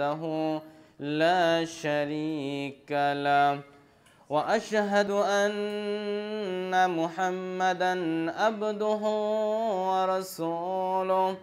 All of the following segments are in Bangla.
وحده لا شريك له وأشهد أن محمدا عبده ورسوله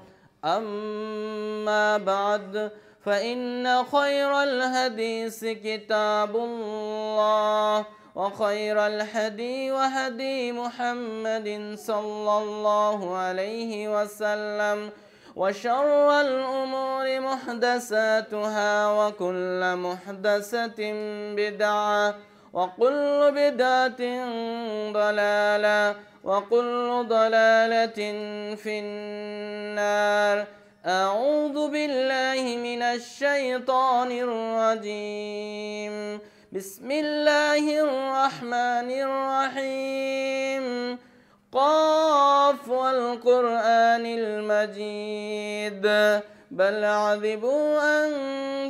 أما بعد فإن خير الحديث كتاب الله وخير الهدي وهدي محمد صلى الله عليه وسلم وشر الأمور محدثاتها وكل محدثة بدعة وكل بدعة ضلالة وكل ضلالة في النار أعوذ بالله من الشيطان الرجيم بسم الله الرحمن الرحيم قاف والقرآن المجيد بل عذبوا أن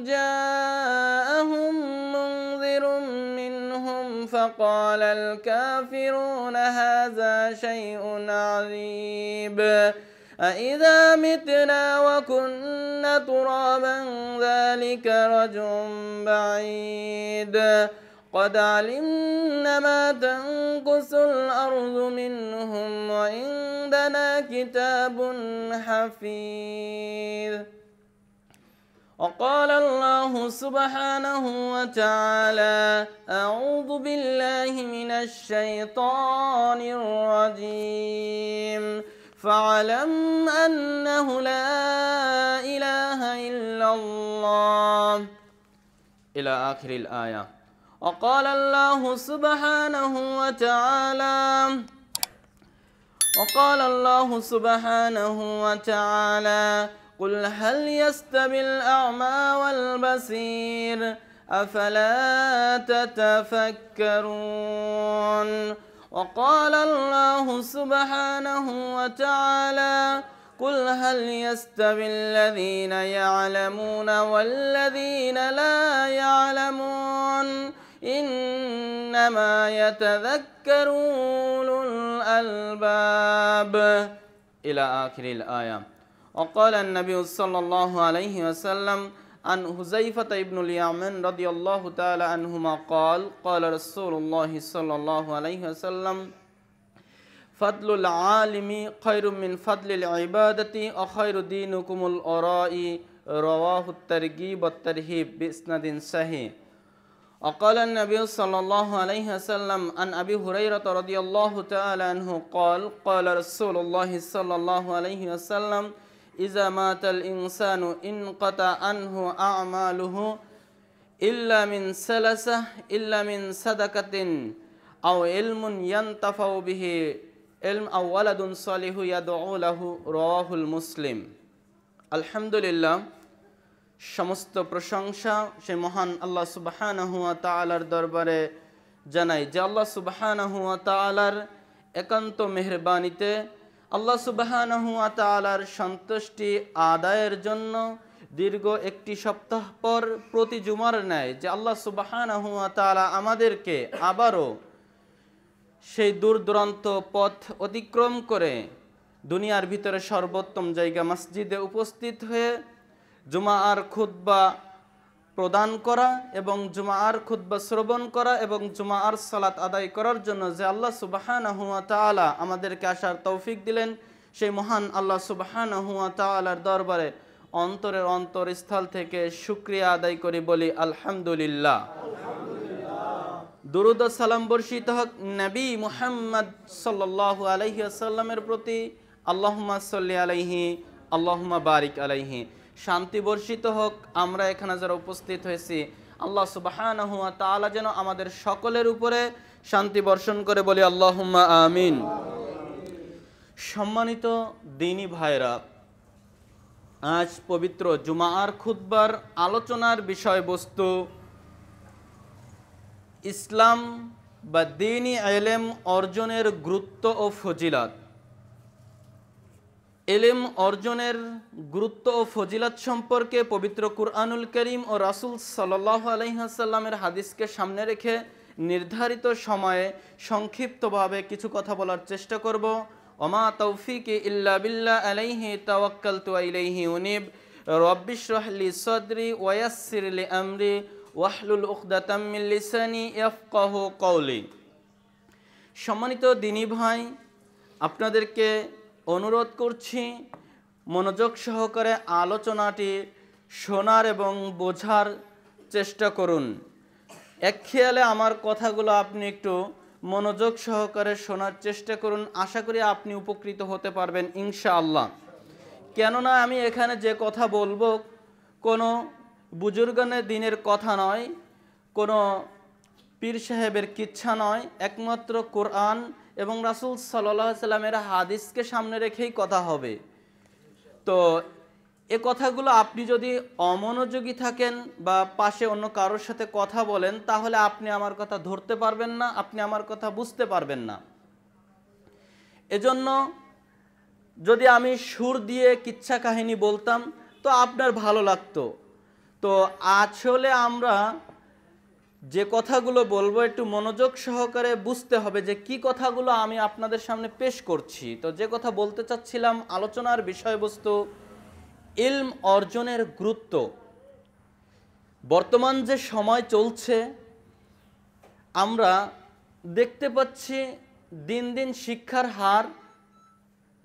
جاءهم منذر منهم فقال الكافرون هذا شيء عذيب أإذا متنا وكنا ترابا ذلك رجع بعيد قد علمنا ما تنقص الأرض منهم وعندنا كتاب حفيظ وقال الله سبحانه وتعالى أعوذ بالله من الشيطان الرجيم فاعلم أنه لا إله إلا الله إلى آخر الآية وقال الله سبحانه وتعالى وقال الله سبحانه وتعالى قل هل يستوي الأعمى والبصير أفلا تتفكرون وقال الله سبحانه وتعالى قل هل يستوي الذين يعلمون والذين لا يعلمون إنما يتذكر أولو الألباب إلى آخر الآية وقال النبي صلى الله عليه وسلم عن حذيفة بن اليمن رضي الله تعالى عنهما قال قال رسول الله صلى الله عليه وسلم فضل العالم خير من فضل العبادة وخير دينكم الأراء رواه الترغيب والترهيب بإسناد صحيح وقال النبي صلى الله عليه وسلم عن أبي هريرة رضي الله تعالى عنه قال قال رسول الله صلى الله عليه وسلم إذا مات الإنسان انقطع عنه أعماله إلا من سلسة إلا من صدقة أو علم ينتفع به علم أو ولد صالح يدعو له رواه المسلم الحمد لله সমস্ত প্রশংসা সে মহান আল্লাহ সুবাহান হুয়া তালার দরবারে জানাই যে আল্লাহ সুবাহান হুয়া তালার একান্ত মেহরবানিতে আল্লাহ সুবাহান হুয়া তালার সন্তুষ্টি আদায়ের জন্য দীর্ঘ একটি সপ্তাহ পর প্রতি জুমার নেয় যে আল্লাহ সুবাহান হুয়া তালা আমাদেরকে আবারও সেই দূর দূরান্ত পথ অতিক্রম করে দুনিয়ার ভিতরে সর্বোত্তম জায়গা মসজিদে উপস্থিত হয়ে আর খুদ্া প্রদান করা এবং আর খুদ্া শ্রবণ করা এবং আর সালাত আদায় করার জন্য যে আল্লাহ সুবাহান হুয়া তালা আমাদেরকে আসার তৌফিক দিলেন সেই মহান আল্লাহ সুবাহান হুয়া তালার দরবারে অন্তরের অন্তরস্থল থেকে শুক্রিয়া আদায় করি বলি আলহামদুলিল্লাহ দুরুদ সালাম বর্ষিত হক নবী মুহাম্মদ সাল্লাহ আলহি প্রতি আল্লাহমা সাল্লি আলহি আল্লাহমা বারিক আলাইহি শান্তি বর্ষিত হোক আমরা এখানে যারা উপস্থিত হয়েছি আল্লাহ সুবাহান হুয়া তালা যেন আমাদের সকলের উপরে শান্তি বর্ষণ করে বলি আল্লাহ আমিন সম্মানিত দিনী ভাইরা আজ পবিত্র জুমার খুদ্বার আলোচনার বিষয়বস্তু ইসলাম বা দিনী এলেম অর্জনের গুরুত্ব ও ফজিলাত এলেম অর্জনের গুরুত্ব ও ফজিলাত সম্পর্কে পবিত্র কুরআনুল করিম ও রাসুল সাল্লাহ আলহিহাসাল্লামের হাদিসকে সামনে রেখে নির্ধারিত সময়ে সংক্ষিপ্তভাবে কিছু কথা বলার চেষ্টা করব অমা তৌফিক ইল্লা বিল্লা আলাইহি তাওয়াক্কাল তুয়াইলাইহি উনিব রব্বিশ সদরি ওয়াসিরলি আমরি ওয়াহলুল উখদাতাম্মিল লিসানি ইফকাহু কৌলি সম্মানিত দিনী ভাই আপনাদেরকে অনুরোধ করছি মনোযোগ সহকারে আলোচনাটি শোনার এবং বোঝার চেষ্টা করুন এক খেয়ালে আমার কথাগুলো আপনি একটু মনোযোগ সহকারে শোনার চেষ্টা করুন আশা করি আপনি উপকৃত হতে পারবেন ইনশাআল্লাহ কেননা আমি এখানে যে কথা বলবো কোনো বুজুর্গানের দিনের কথা নয় কোনো পীর সাহেবের কিচ্ছা নয় একমাত্র কোরআন এবং রাসুল সাল্লামের হাদিসকে সামনে রেখেই কথা হবে তো এ কথাগুলো আপনি যদি অমনোযোগী থাকেন বা পাশে অন্য কারোর সাথে কথা বলেন তাহলে আপনি আমার কথা ধরতে পারবেন না আপনি আমার কথা বুঝতে পারবেন না এজন্য যদি আমি সুর দিয়ে কিচ্ছা কাহিনী বলতাম তো আপনার ভালো লাগতো তো আসলে আমরা যে কথাগুলো বলবো একটু মনোযোগ সহকারে বুঝতে হবে যে কি কথাগুলো আমি আপনাদের সামনে পেশ করছি তো যে কথা বলতে চাচ্ছিলাম আলোচনার বিষয়বস্তু ইলম অর্জনের গুরুত্ব বর্তমান যে সময় চলছে আমরা দেখতে পাচ্ছি দিন দিন শিক্ষার হার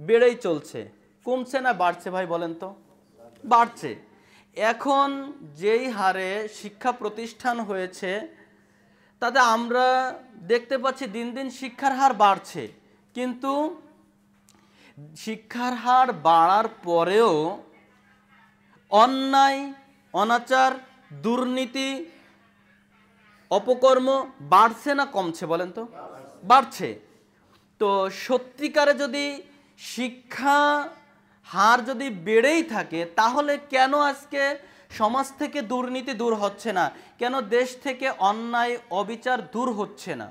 বেড়েই চলছে কমছে না বাড়ছে ভাই বলেন তো বাড়ছে এখন যেই হারে শিক্ষা প্রতিষ্ঠান হয়েছে তাতে আমরা দেখতে পাচ্ছি দিন দিন শিক্ষার হার বাড়ছে কিন্তু শিক্ষার হার বাড়ার পরেও অন্যায় অনাচার দুর্নীতি অপকর্ম বাড়ছে না কমছে বলেন তো বাড়ছে তো সত্যিকারে যদি শিক্ষা হার যদি বেড়েই থাকে তাহলে কেন আজকে সমাজ থেকে দুর্নীতি দূর হচ্ছে না কেন দেশ থেকে অন্যায় অবিচার দূর হচ্ছে না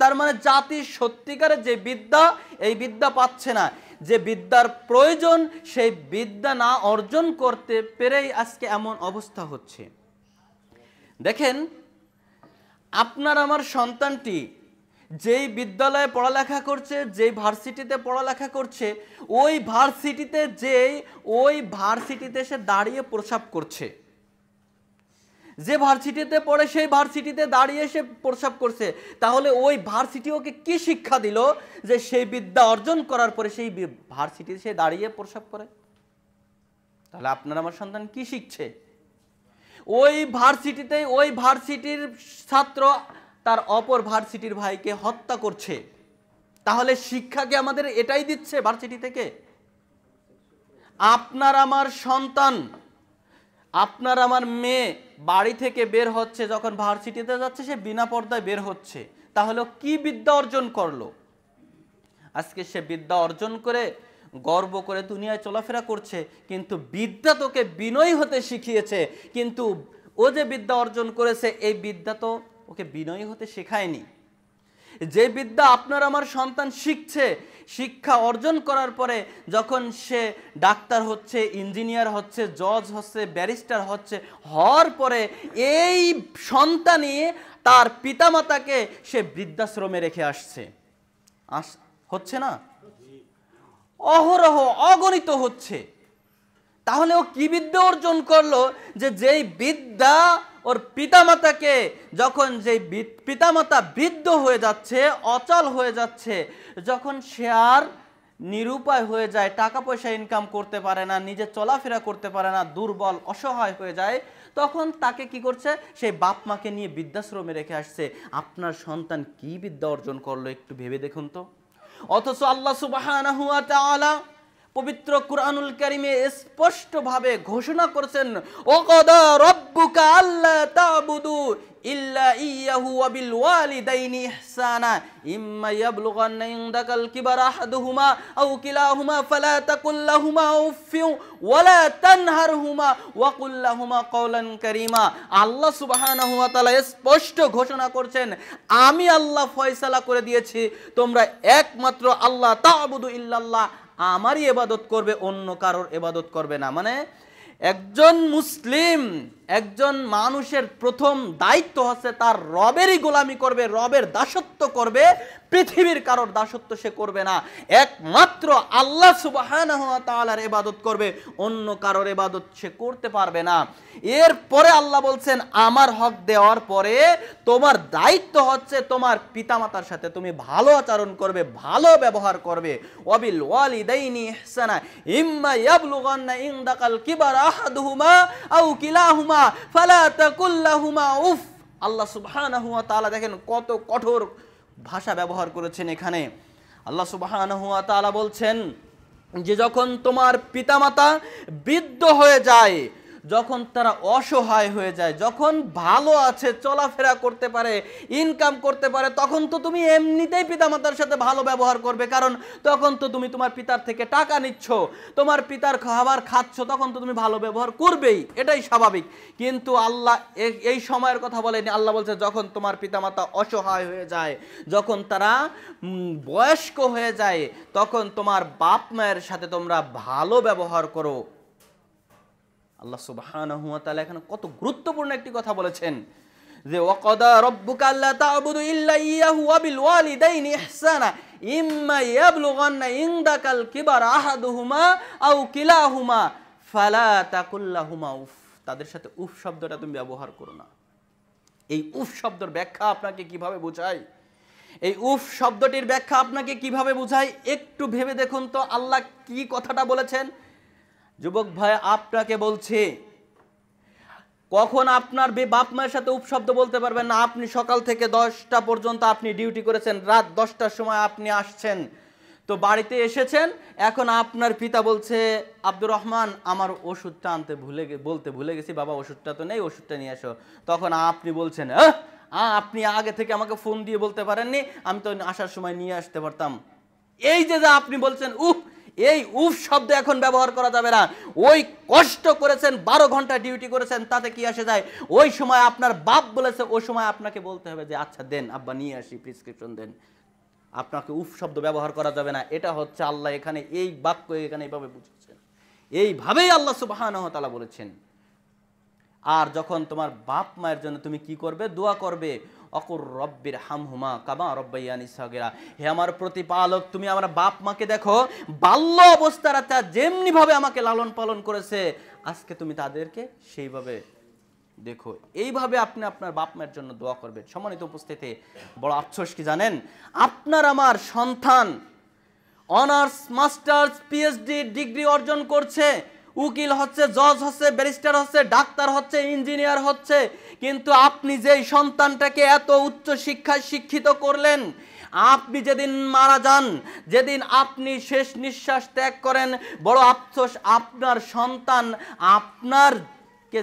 তার মানে জাতি সত্যিকারের যে বিদ্যা এই বিদ্যা পাচ্ছে না যে বিদ্যার প্রয়োজন সেই বিদ্যা না অর্জন করতে পেরেই আজকে এমন অবস্থা হচ্ছে দেখেন আপনার আমার সন্তানটি যেই বিদ্যালয়ে পড়ালেখা করছে যেই ভার্সিটিতে পড়ালেখা করছে ওই ভার্সিটিতে যেই ওই ভার্সিটিতে সে দাঁড়িয়ে প্রসাব করছে যে ভার্সিটিতে পড়ে সেই ভার্সিটিতে দাঁড়িয়ে সে প্রসাব করছে তাহলে ওই ভার্সিটি ওকে কি শিক্ষা দিল যে সেই বিদ্যা অর্জন করার পরে সেই ভার্সিটি সে দাঁড়িয়ে প্রসাব করে তাহলে আপনার আমার সন্তান কি শিখছে ওই ভার্সিটিতে ওই ভার্সিটির ছাত্র তার অপর ভার্সিটির ভাইকে হত্যা করছে তাহলে শিক্ষাকে আমাদের এটাই দিচ্ছে ভার্সিটি থেকে আপনার আমার সন্তান আপনার আমার মেয়ে বাড়ি থেকে বের হচ্ছে যখন ভার্সিটিতে যাচ্ছে সে বিনা পর্দায় বের হচ্ছে তাহলে কি বিদ্যা অর্জন করলো আজকে সে বিদ্যা অর্জন করে গর্ব করে দুনিয়ায় চলাফেরা করছে কিন্তু বিদ্যা তোকে বিনয়ী হতে শিখিয়েছে কিন্তু ও যে বিদ্যা অর্জন করেছে এই বিদ্যা তো ওকে বিনয়ী হতে শেখায়নি যে বিদ্যা আপনার আমার সন্তান শিখছে শিক্ষা অর্জন করার পরে যখন সে ডাক্তার হচ্ছে ইঞ্জিনিয়ার হচ্ছে জজ হচ্ছে ব্যারিস্টার হচ্ছে হওয়ার পরে এই সন্তানই তার পিতামাতাকে সে বৃদ্ধাশ্রমে রেখে আসছে আস হচ্ছে না অহরহ অগণিত হচ্ছে তাহলে ও কী বিদ্যা অর্জন করলো যে যেই বিদ্যা ওর পিতামাতাকে যখন যে পিতামাতা বৃদ্ধ হয়ে যাচ্ছে অচল হয়ে যাচ্ছে যখন সে আর নিরুপায় হয়ে যায় টাকা পয়সা ইনকাম করতে পারে না নিজে চলাফেরা করতে পারে না দুর্বল অসহায় হয়ে যায় তখন তাকে কি করছে সেই বাপ মাকে নিয়ে বৃদ্ধাশ্রমে রেখে আসছে আপনার সন্তান কি বিদ্যা অর্জন করলো একটু ভেবে দেখুন তো অথচ আল্লাহ সুবাহ পবিত্র কুরআনুল কারিমে স্পষ্টভাবে ঘোষণা করেছেন ওকদা রব্বুকা আল্লাহ তাবুদু ইল্লা ইয়াহু ওয়া বিল ওয়ালিদাইনি ইহসানা ইম্মা ইয়াবলুগান ইনদাকাল কিবার আহাদুহুমা আও কিলাহুমা ফালা তাকুল লাহুমা উফিউ ওয়ালা তানহারহুমা ওয়া কুল লাহুমা কওলান কারীমা আল্লাহ সুবহানাহু ওয়া তাআলা স্পষ্ট ঘোষণা করছেন আমি আল্লাহ ফয়সালা করে দিয়েছি তোমরা একমাত্র আল্লাহ তাবুদু ইল্লাল্লাহ আমারই এবাদত করবে অন্য কারোর এবাদত করবে না মানে একজন মুসলিম একজন মানুষের প্রথম দায়িত্ব হচ্ছে তার রবেরই গোলামি করবে রবের দাসত্ব করবে পৃথিবীর কারোর দাসত্ব সে করবে না একমাত্র আল্লাহ সুবাহানার এবাদত করবে অন্য কারোর এবাদত সে করতে পারবে না এর পরে আল্লাহ বলছেন আমার হক দেওয়ার পরে তোমার দায়িত্ব হচ্ছে তোমার পিতামাতার সাথে তুমি ভালো আচরণ করবে ভালো ব্যবহার করবে অবিল ওয়ালিদাইনি ইহসানা ইম্মা ইয়াবলুগান্না ইনদাকাল কিবার আহাদুহুমা আও কিলাহুমা ফালা তাকুল্লা উফ আল্লাহ সুবহানা তালা দেখেন কত কঠোর ভাষা ব্যবহার করেছেন এখানে আল্লাহ সুবহানা তালা বলছেন যে যখন তোমার পিতামাতা বৃদ্ধ হয়ে যায় যখন তারা অসহায় হয়ে যায় যখন ভালো আছে চলাফেরা করতে পারে ইনকাম করতে পারে তখন তো তুমি এমনিতেই পিতামাতার সাথে ভালো ব্যবহার করবে কারণ তখন তো তুমি তোমার পিতার থেকে টাকা নিচ্ছ তোমার পিতার খাবার খাচ্ছ তখন তো তুমি ভালো ব্যবহার করবেই এটাই স্বাভাবিক কিন্তু আল্লাহ এই সময়ের কথা বলেনি আল্লাহ বলছে যখন তোমার পিতামাতা অসহায় হয়ে যায় যখন তারা বয়স্ক হয়ে যায় তখন তোমার বাপ মায়ের সাথে তোমরা ভালো ব্যবহার করো আল্লাহ সুবাহান হুয়া তালা এখানে কত গুরুত্বপূর্ণ একটি কথা বলেছেন যে ওয়াকদা রব্বুকা আল্লাহ তা'বুদু ইল্লা ইয়াহু ওয়া বিল ওয়ালিদাইনি ইহসানা ইম্মা ইয়াবলুগান্না ইনদাকাল কিবার আহাদুহুমা আও কিলাহুমা ফালা তাকুল লাহুমা উফ তাদের সাথে উফ শব্দটা তুমি ব্যবহার করো না এই উফ শব্দের ব্যাখ্যা আপনাকে কিভাবে বোঝায় এই উফ শব্দটির ব্যাখ্যা আপনাকে কিভাবে বোঝায় একটু ভেবে দেখুন তো আল্লাহ কি কথাটা বলেছেন যুবক ভাই আপনাকে বলছে কখন আপনার বাপ মায়ের সাথে উপশব্দ বলতে পারবেন না আপনি সকাল থেকে দশটা পর্যন্ত আপনি ডিউটি করেছেন রাত দশটার সময় আপনি আসছেন তো বাড়িতে এসেছেন এখন আপনার পিতা বলছে আব্দুর রহমান আমার ওষুধটা আনতে ভুলে বলতে ভুলে গেছি বাবা ওষুধটা তো নেই ওষুধটা নিয়ে আসো তখন আপনি বলছেন আপনি আগে থেকে আমাকে ফোন দিয়ে বলতে পারেননি আমি তো আসার সময় নিয়ে আসতে পারতাম এই যে যা আপনি বলছেন উহ এই উফ শব্দ এখন ব্যবহার করা যাবে না ওই কষ্ট করেছেন বারো ঘন্টা ডিউটি করেছেন তাতে কি আসে যায় ওই সময় আপনার বাপ বলেছে ওই সময় আপনাকে বলতে হবে যে আচ্ছা দেন আব্বা নিয়ে আসি প্রিসক্রিপশন দেন আপনাকে উফ শব্দ ব্যবহার করা যাবে না এটা হচ্ছে আল্লাহ এখানে এই বাক্য এখানে এইভাবে বুঝেছেন এইভাবেই আল্লাহ তালা বলেছেন আর যখন তোমার বাপ মায়ের জন্য তুমি কি করবে দোয়া করবে অকুর হাম হামহুমা কাবা রব্বাইয়ানি সগেরা হে আমার প্রতিপালক তুমি আমার বাপ মাকে দেখো বাল্য অবস্থারা তা যেমনিভাবে আমাকে লালন পালন করেছে আজকে তুমি তাদেরকে সেইভাবে দেখো এইভাবে আপনি আপনার বাপ মায়ের জন্য দোয়া করবেন সম্মানিত উপস্থিতি বড় আফসোস কি জানেন আপনার আমার সন্তান অনার্স মাস্টার্স পিএইচডি ডিগ্রি অর্জন করছে উকিল হচ্ছে জজ হচ্ছে ব্যারিস্টার হচ্ছে ডাক্তার হচ্ছে ইঞ্জিনিয়ার হচ্ছে কিন্তু আপনি যেই সন্তানটাকে এত উচ্চ শিক্ষায় শিক্ষিত করলেন আপনি যেদিন মারা যান যেদিন আপনি শেষ নিঃশ্বাস ত্যাগ করেন বড় আফসোস আপনার সন্তান আপনার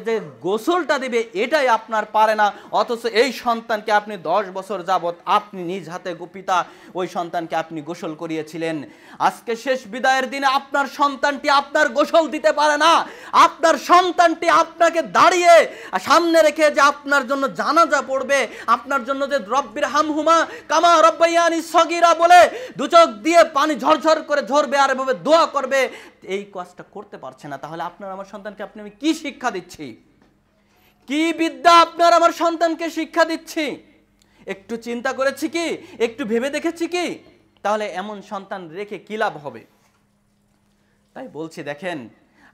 যে গোসলটা দিবে এটাই আপনার পারে না অথচ এই সন্তানকে আপনি দশ বছর যাবৎ আপনি নিজ হাতে গোপিতা ওই সন্তানকে আপনি গোসল করিয়েছিলেন আজকে শেষ বিদায়ের দিনে আপনার সন্তানটি আপনার গোসল দিতে পারে না আপনার সন্তানটি আপনাকে দাঁড়িয়ে সামনে রেখে যে আপনার জন্য জানাজা পড়বে আপনার জন্য যে দ্রব্যের হামহুমা কামা রব্বাইয়ানি সগিরা বলে দুচোখ দিয়ে পানি ঝরঝর করে ঝরবে আর এভাবে দোয়া করবে এই কাজটা করতে পারছে না তাহলে আপনার আমার সন্তানকে আপনি আমি কী শিক্ষা দিচ্ছি দিচ্ছি কি বিদ্যা আপনার আমার সন্তানকে শিক্ষা দিচ্ছি একটু চিন্তা করেছি কি একটু ভেবে দেখেছি কি তাহলে এমন সন্তান রেখে কী লাভ হবে তাই বলছি দেখেন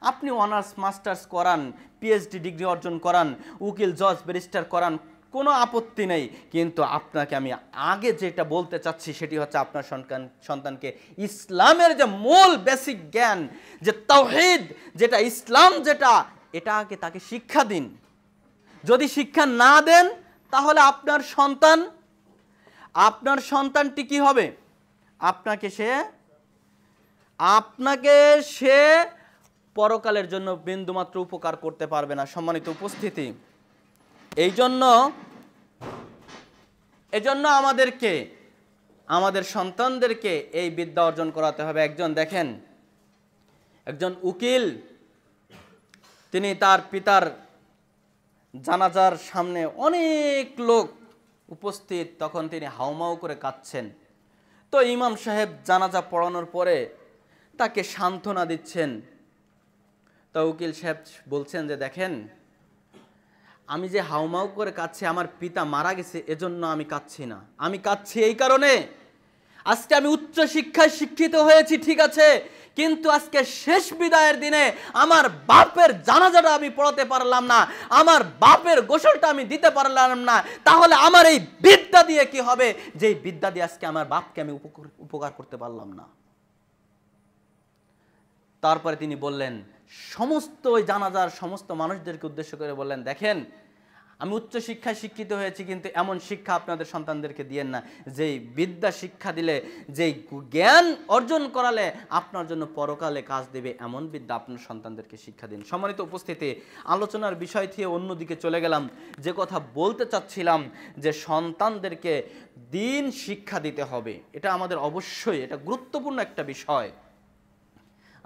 আপনি অনার্স মাস্টার্স করান পিএইচডি ডিগ্রি অর্জন করান উকিল জজ ব্যারিস্টার করান কোনো আপত্তি নেই কিন্তু আপনাকে আমি আগে যেটা বলতে চাচ্ছি সেটি হচ্ছে আপনার সন্তান সন্তানকে ইসলামের যে মূল বেসিক জ্ঞান যে তাওহিদ যেটা ইসলাম যেটা এটা আগে তাকে শিক্ষা দিন যদি শিক্ষা না দেন তাহলে আপনার সন্তান আপনার সন্তানটি কি হবে আপনাকে সে আপনাকে সে পরকালের জন্য বিন্দুমাত্র উপকার করতে পারবে না সম্মানিত উপস্থিতি এই জন্য এই জন্য আমাদেরকে আমাদের সন্তানদেরকে এই বিদ্যা অর্জন করাতে হবে একজন দেখেন একজন উকিল তিনি তার পিতার জানাজার সামনে অনেক লোক উপস্থিত তখন তিনি হাউমাউ করে কাঁদছেন তো ইমাম সাহেব জানাজা পড়ানোর পরে তাকে সান্ত্বনা দিচ্ছেন তো উকিল সাহেব বলছেন যে দেখেন আমি যে হাউমাউ করে কাঁদছি আমার পিতা মারা গেছে এজন্য আমি কাঁদছি না আমি কাঁদছি এই কারণে আজকে আমি উচ্চ শিক্ষায় শিক্ষিত হয়েছি ঠিক আছে কিন্তু আজকে শেষ বিদায়ের দিনে আমার বাপের জানাজাটা আমি পড়াতে পারলাম না আমার বাপের গোসলটা আমি দিতে পারলাম না তাহলে আমার এই বিদ্যা দিয়ে কি হবে যে বিদ্যা দিয়ে আজকে আমার বাপকে আমি উপকার করতে পারলাম না তারপরে তিনি বললেন সমস্ত জানাজার সমস্ত মানুষদেরকে উদ্দেশ্য করে বললেন দেখেন আমি উচ্চ শিক্ষায় শিক্ষিত হয়েছি কিন্তু এমন শিক্ষা আপনাদের সন্তানদেরকে দিয়েন না যেই বিদ্যা শিক্ষা দিলে যেই জ্ঞান অর্জন করালে আপনার জন্য পরকালে কাজ দেবে এমন বিদ্যা আপনার সন্তানদেরকে শিক্ষা দিন সম্মানিত উপস্থিতি আলোচনার বিষয় থেকে অন্যদিকে চলে গেলাম যে কথা বলতে চাচ্ছিলাম যে সন্তানদেরকে দিন শিক্ষা দিতে হবে এটা আমাদের অবশ্যই এটা গুরুত্বপূর্ণ একটা বিষয়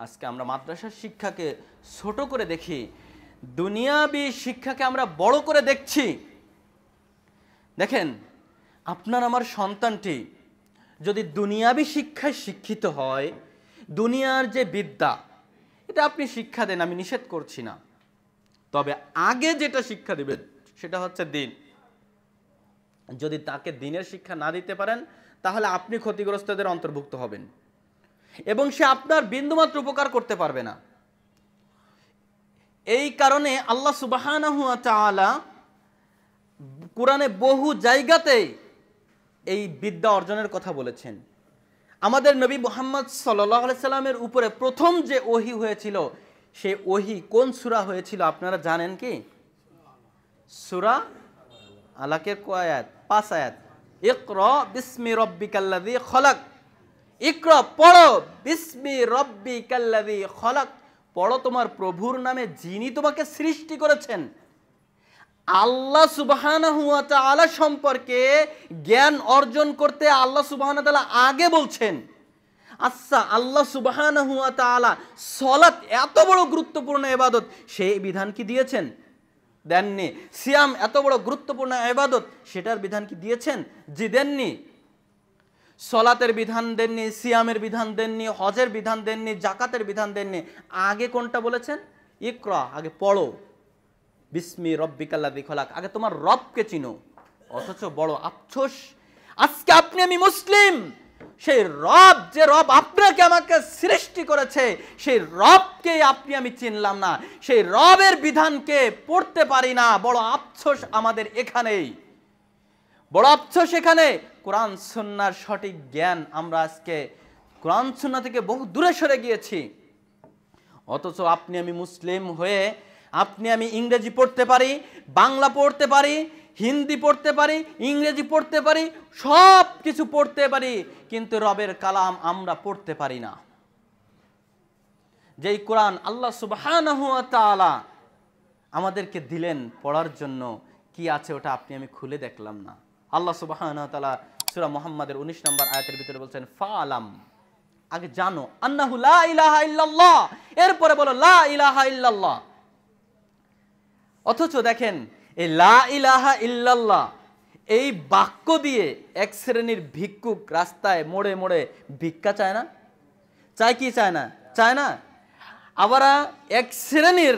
আজকে আমরা মাদ্রাসার শিক্ষাকে ছোট করে দেখি দুনিয়াবি শিক্ষাকে আমরা বড় করে দেখছি দেখেন আপনার আমার সন্তানটি যদি দুনিয়াবি শিক্ষায় শিক্ষিত হয় দুনিয়ার যে বিদ্যা এটা আপনি শিক্ষা দেন আমি নিষেধ করছি না তবে আগে যেটা শিক্ষা দেবেন সেটা হচ্ছে দিন যদি তাকে দিনের শিক্ষা না দিতে পারেন তাহলে আপনি ক্ষতিগ্রস্তদের অন্তর্ভুক্ত হবেন এবং সে আপনার বিন্দুমাত্র উপকার করতে পারবে না এই কারণে আল্লাহ সুবাহ কোরআনে বহু জায়গাতেই এই বিদ্যা অর্জনের কথা বলেছেন আমাদের নবী মোহাম্মদ সাল্লি সাল্লামের উপরে প্রথম যে ওহি হয়েছিল সে ওহি কোন সুরা হয়েছিল আপনারা জানেন কি সুরা আলাকের কয়াত পাঁচ আয়াত ইকর বিস্মি রব্বি কাল্লাদি খলাক ইকর পড় বিস্মি রব্বি কাল্লাদি খলাক পড়ো তোমার প্রভুর নামে যিনি তোমাকে সৃষ্টি করেছেন আল্লাহ সুবাহানা হুয়া সম্পর্কে জ্ঞান অর্জন করতে আল্লাহ সুবাহান তালা আগে বলছেন আচ্ছা আল্লাহ সুবাহানা হুয়া তালা সলাৎ এত বড় গুরুত্বপূর্ণ এবাদত সেই বিধান কি দিয়েছেন দেননি সিয়াম এত বড় গুরুত্বপূর্ণ এবাদত সেটার বিধান কি দিয়েছেন জি দেননি সলাতের বিধান দেননি সিয়ামের বিধান দেননি হজের বিধান দেননি জাকাতের বিধান দেননি আগে কোনটা বলেছেন ইক্র আগে পড়ো বিস্মি রব্বিকাল্লা দিখলাক আগে তোমার রবকে চিনো অথচ বড় আফসোস আজকে আপনি আমি মুসলিম সেই রব যে রব আপনাকে আমাকে সৃষ্টি করেছে সেই রবকে আপনি আমি চিনলাম না সেই রবের বিধানকে পড়তে পারি না বড় আফসোস আমাদের এখানেই বড় সেখানে কোরআন সুন্নার সঠিক জ্ঞান আমরা আজকে কোরআন সুন্না থেকে বহু দূরে সরে গিয়েছি অথচ আপনি আমি মুসলিম হয়ে আপনি আমি ইংরেজি পড়তে পারি বাংলা পড়তে পারি হিন্দি পড়তে পারি ইংরেজি পড়তে পারি সব কিছু পড়তে পারি কিন্তু রবের কালাম আমরা পড়তে পারি না যেই কোরআন আল্লাহ সুবাহান আমাদেরকে দিলেন পড়ার জন্য কি আছে ওটা আপনি আমি খুলে দেখলাম না আল্লাহ সুবাহানা সুরা মোহাম্মদের উনিশ নম্বর আয়াতের ভিতরে বলছেন ফা আলাম আগে জানো আন্নাহু লা ইলাহা ইল্লাল্লাহ এরপরে বলো লা ইলাহা ইল্লাল্লাহ অথচ দেখেন এই লা ইলাহা ইল্লাল্লাহ এই বাক্য দিয়ে এক শ্রেণীর ভিক্ষুক রাস্তায় মোড়ে মোড়ে ভিক্ষা চায় না চায় কি চায় না চায় না আবার এক শ্রেণীর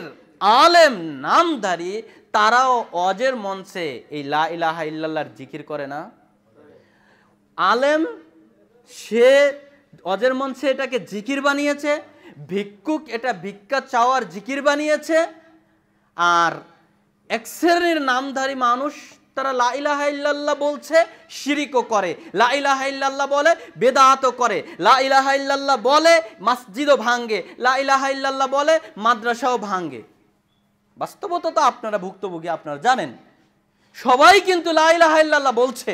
আলেম নামধারী তারাও অজের মঞ্চে এই লা ইলাহা ইল্লাল্লাহর জিকির করে না আলেম সে অজের মঞ্চে এটাকে জিকির বানিয়েছে ভিক্ষুক এটা ভিক্ষা চাওয়ার জিকির বানিয়েছে আর এক শ্রেণীর নামধারী মানুষ তারা লাইলাহা ইল্লাল্লাহ বলছে শিরিকও করে লাইলাহা ইল্লাল্লাহ বলে বেদাহাতও করে লাইলাহা ইল্লাল্লাহ বলে মসজিদও ভাঙ্গে লাইলাহা ইল্লাল্লাহ বলে মাদ্রাসাও ভাঙ্গে বাস্তবতা তো আপনারা ভুক্তভোগী আপনারা জানেন সবাই কিন্তু লাইলাহা বলছে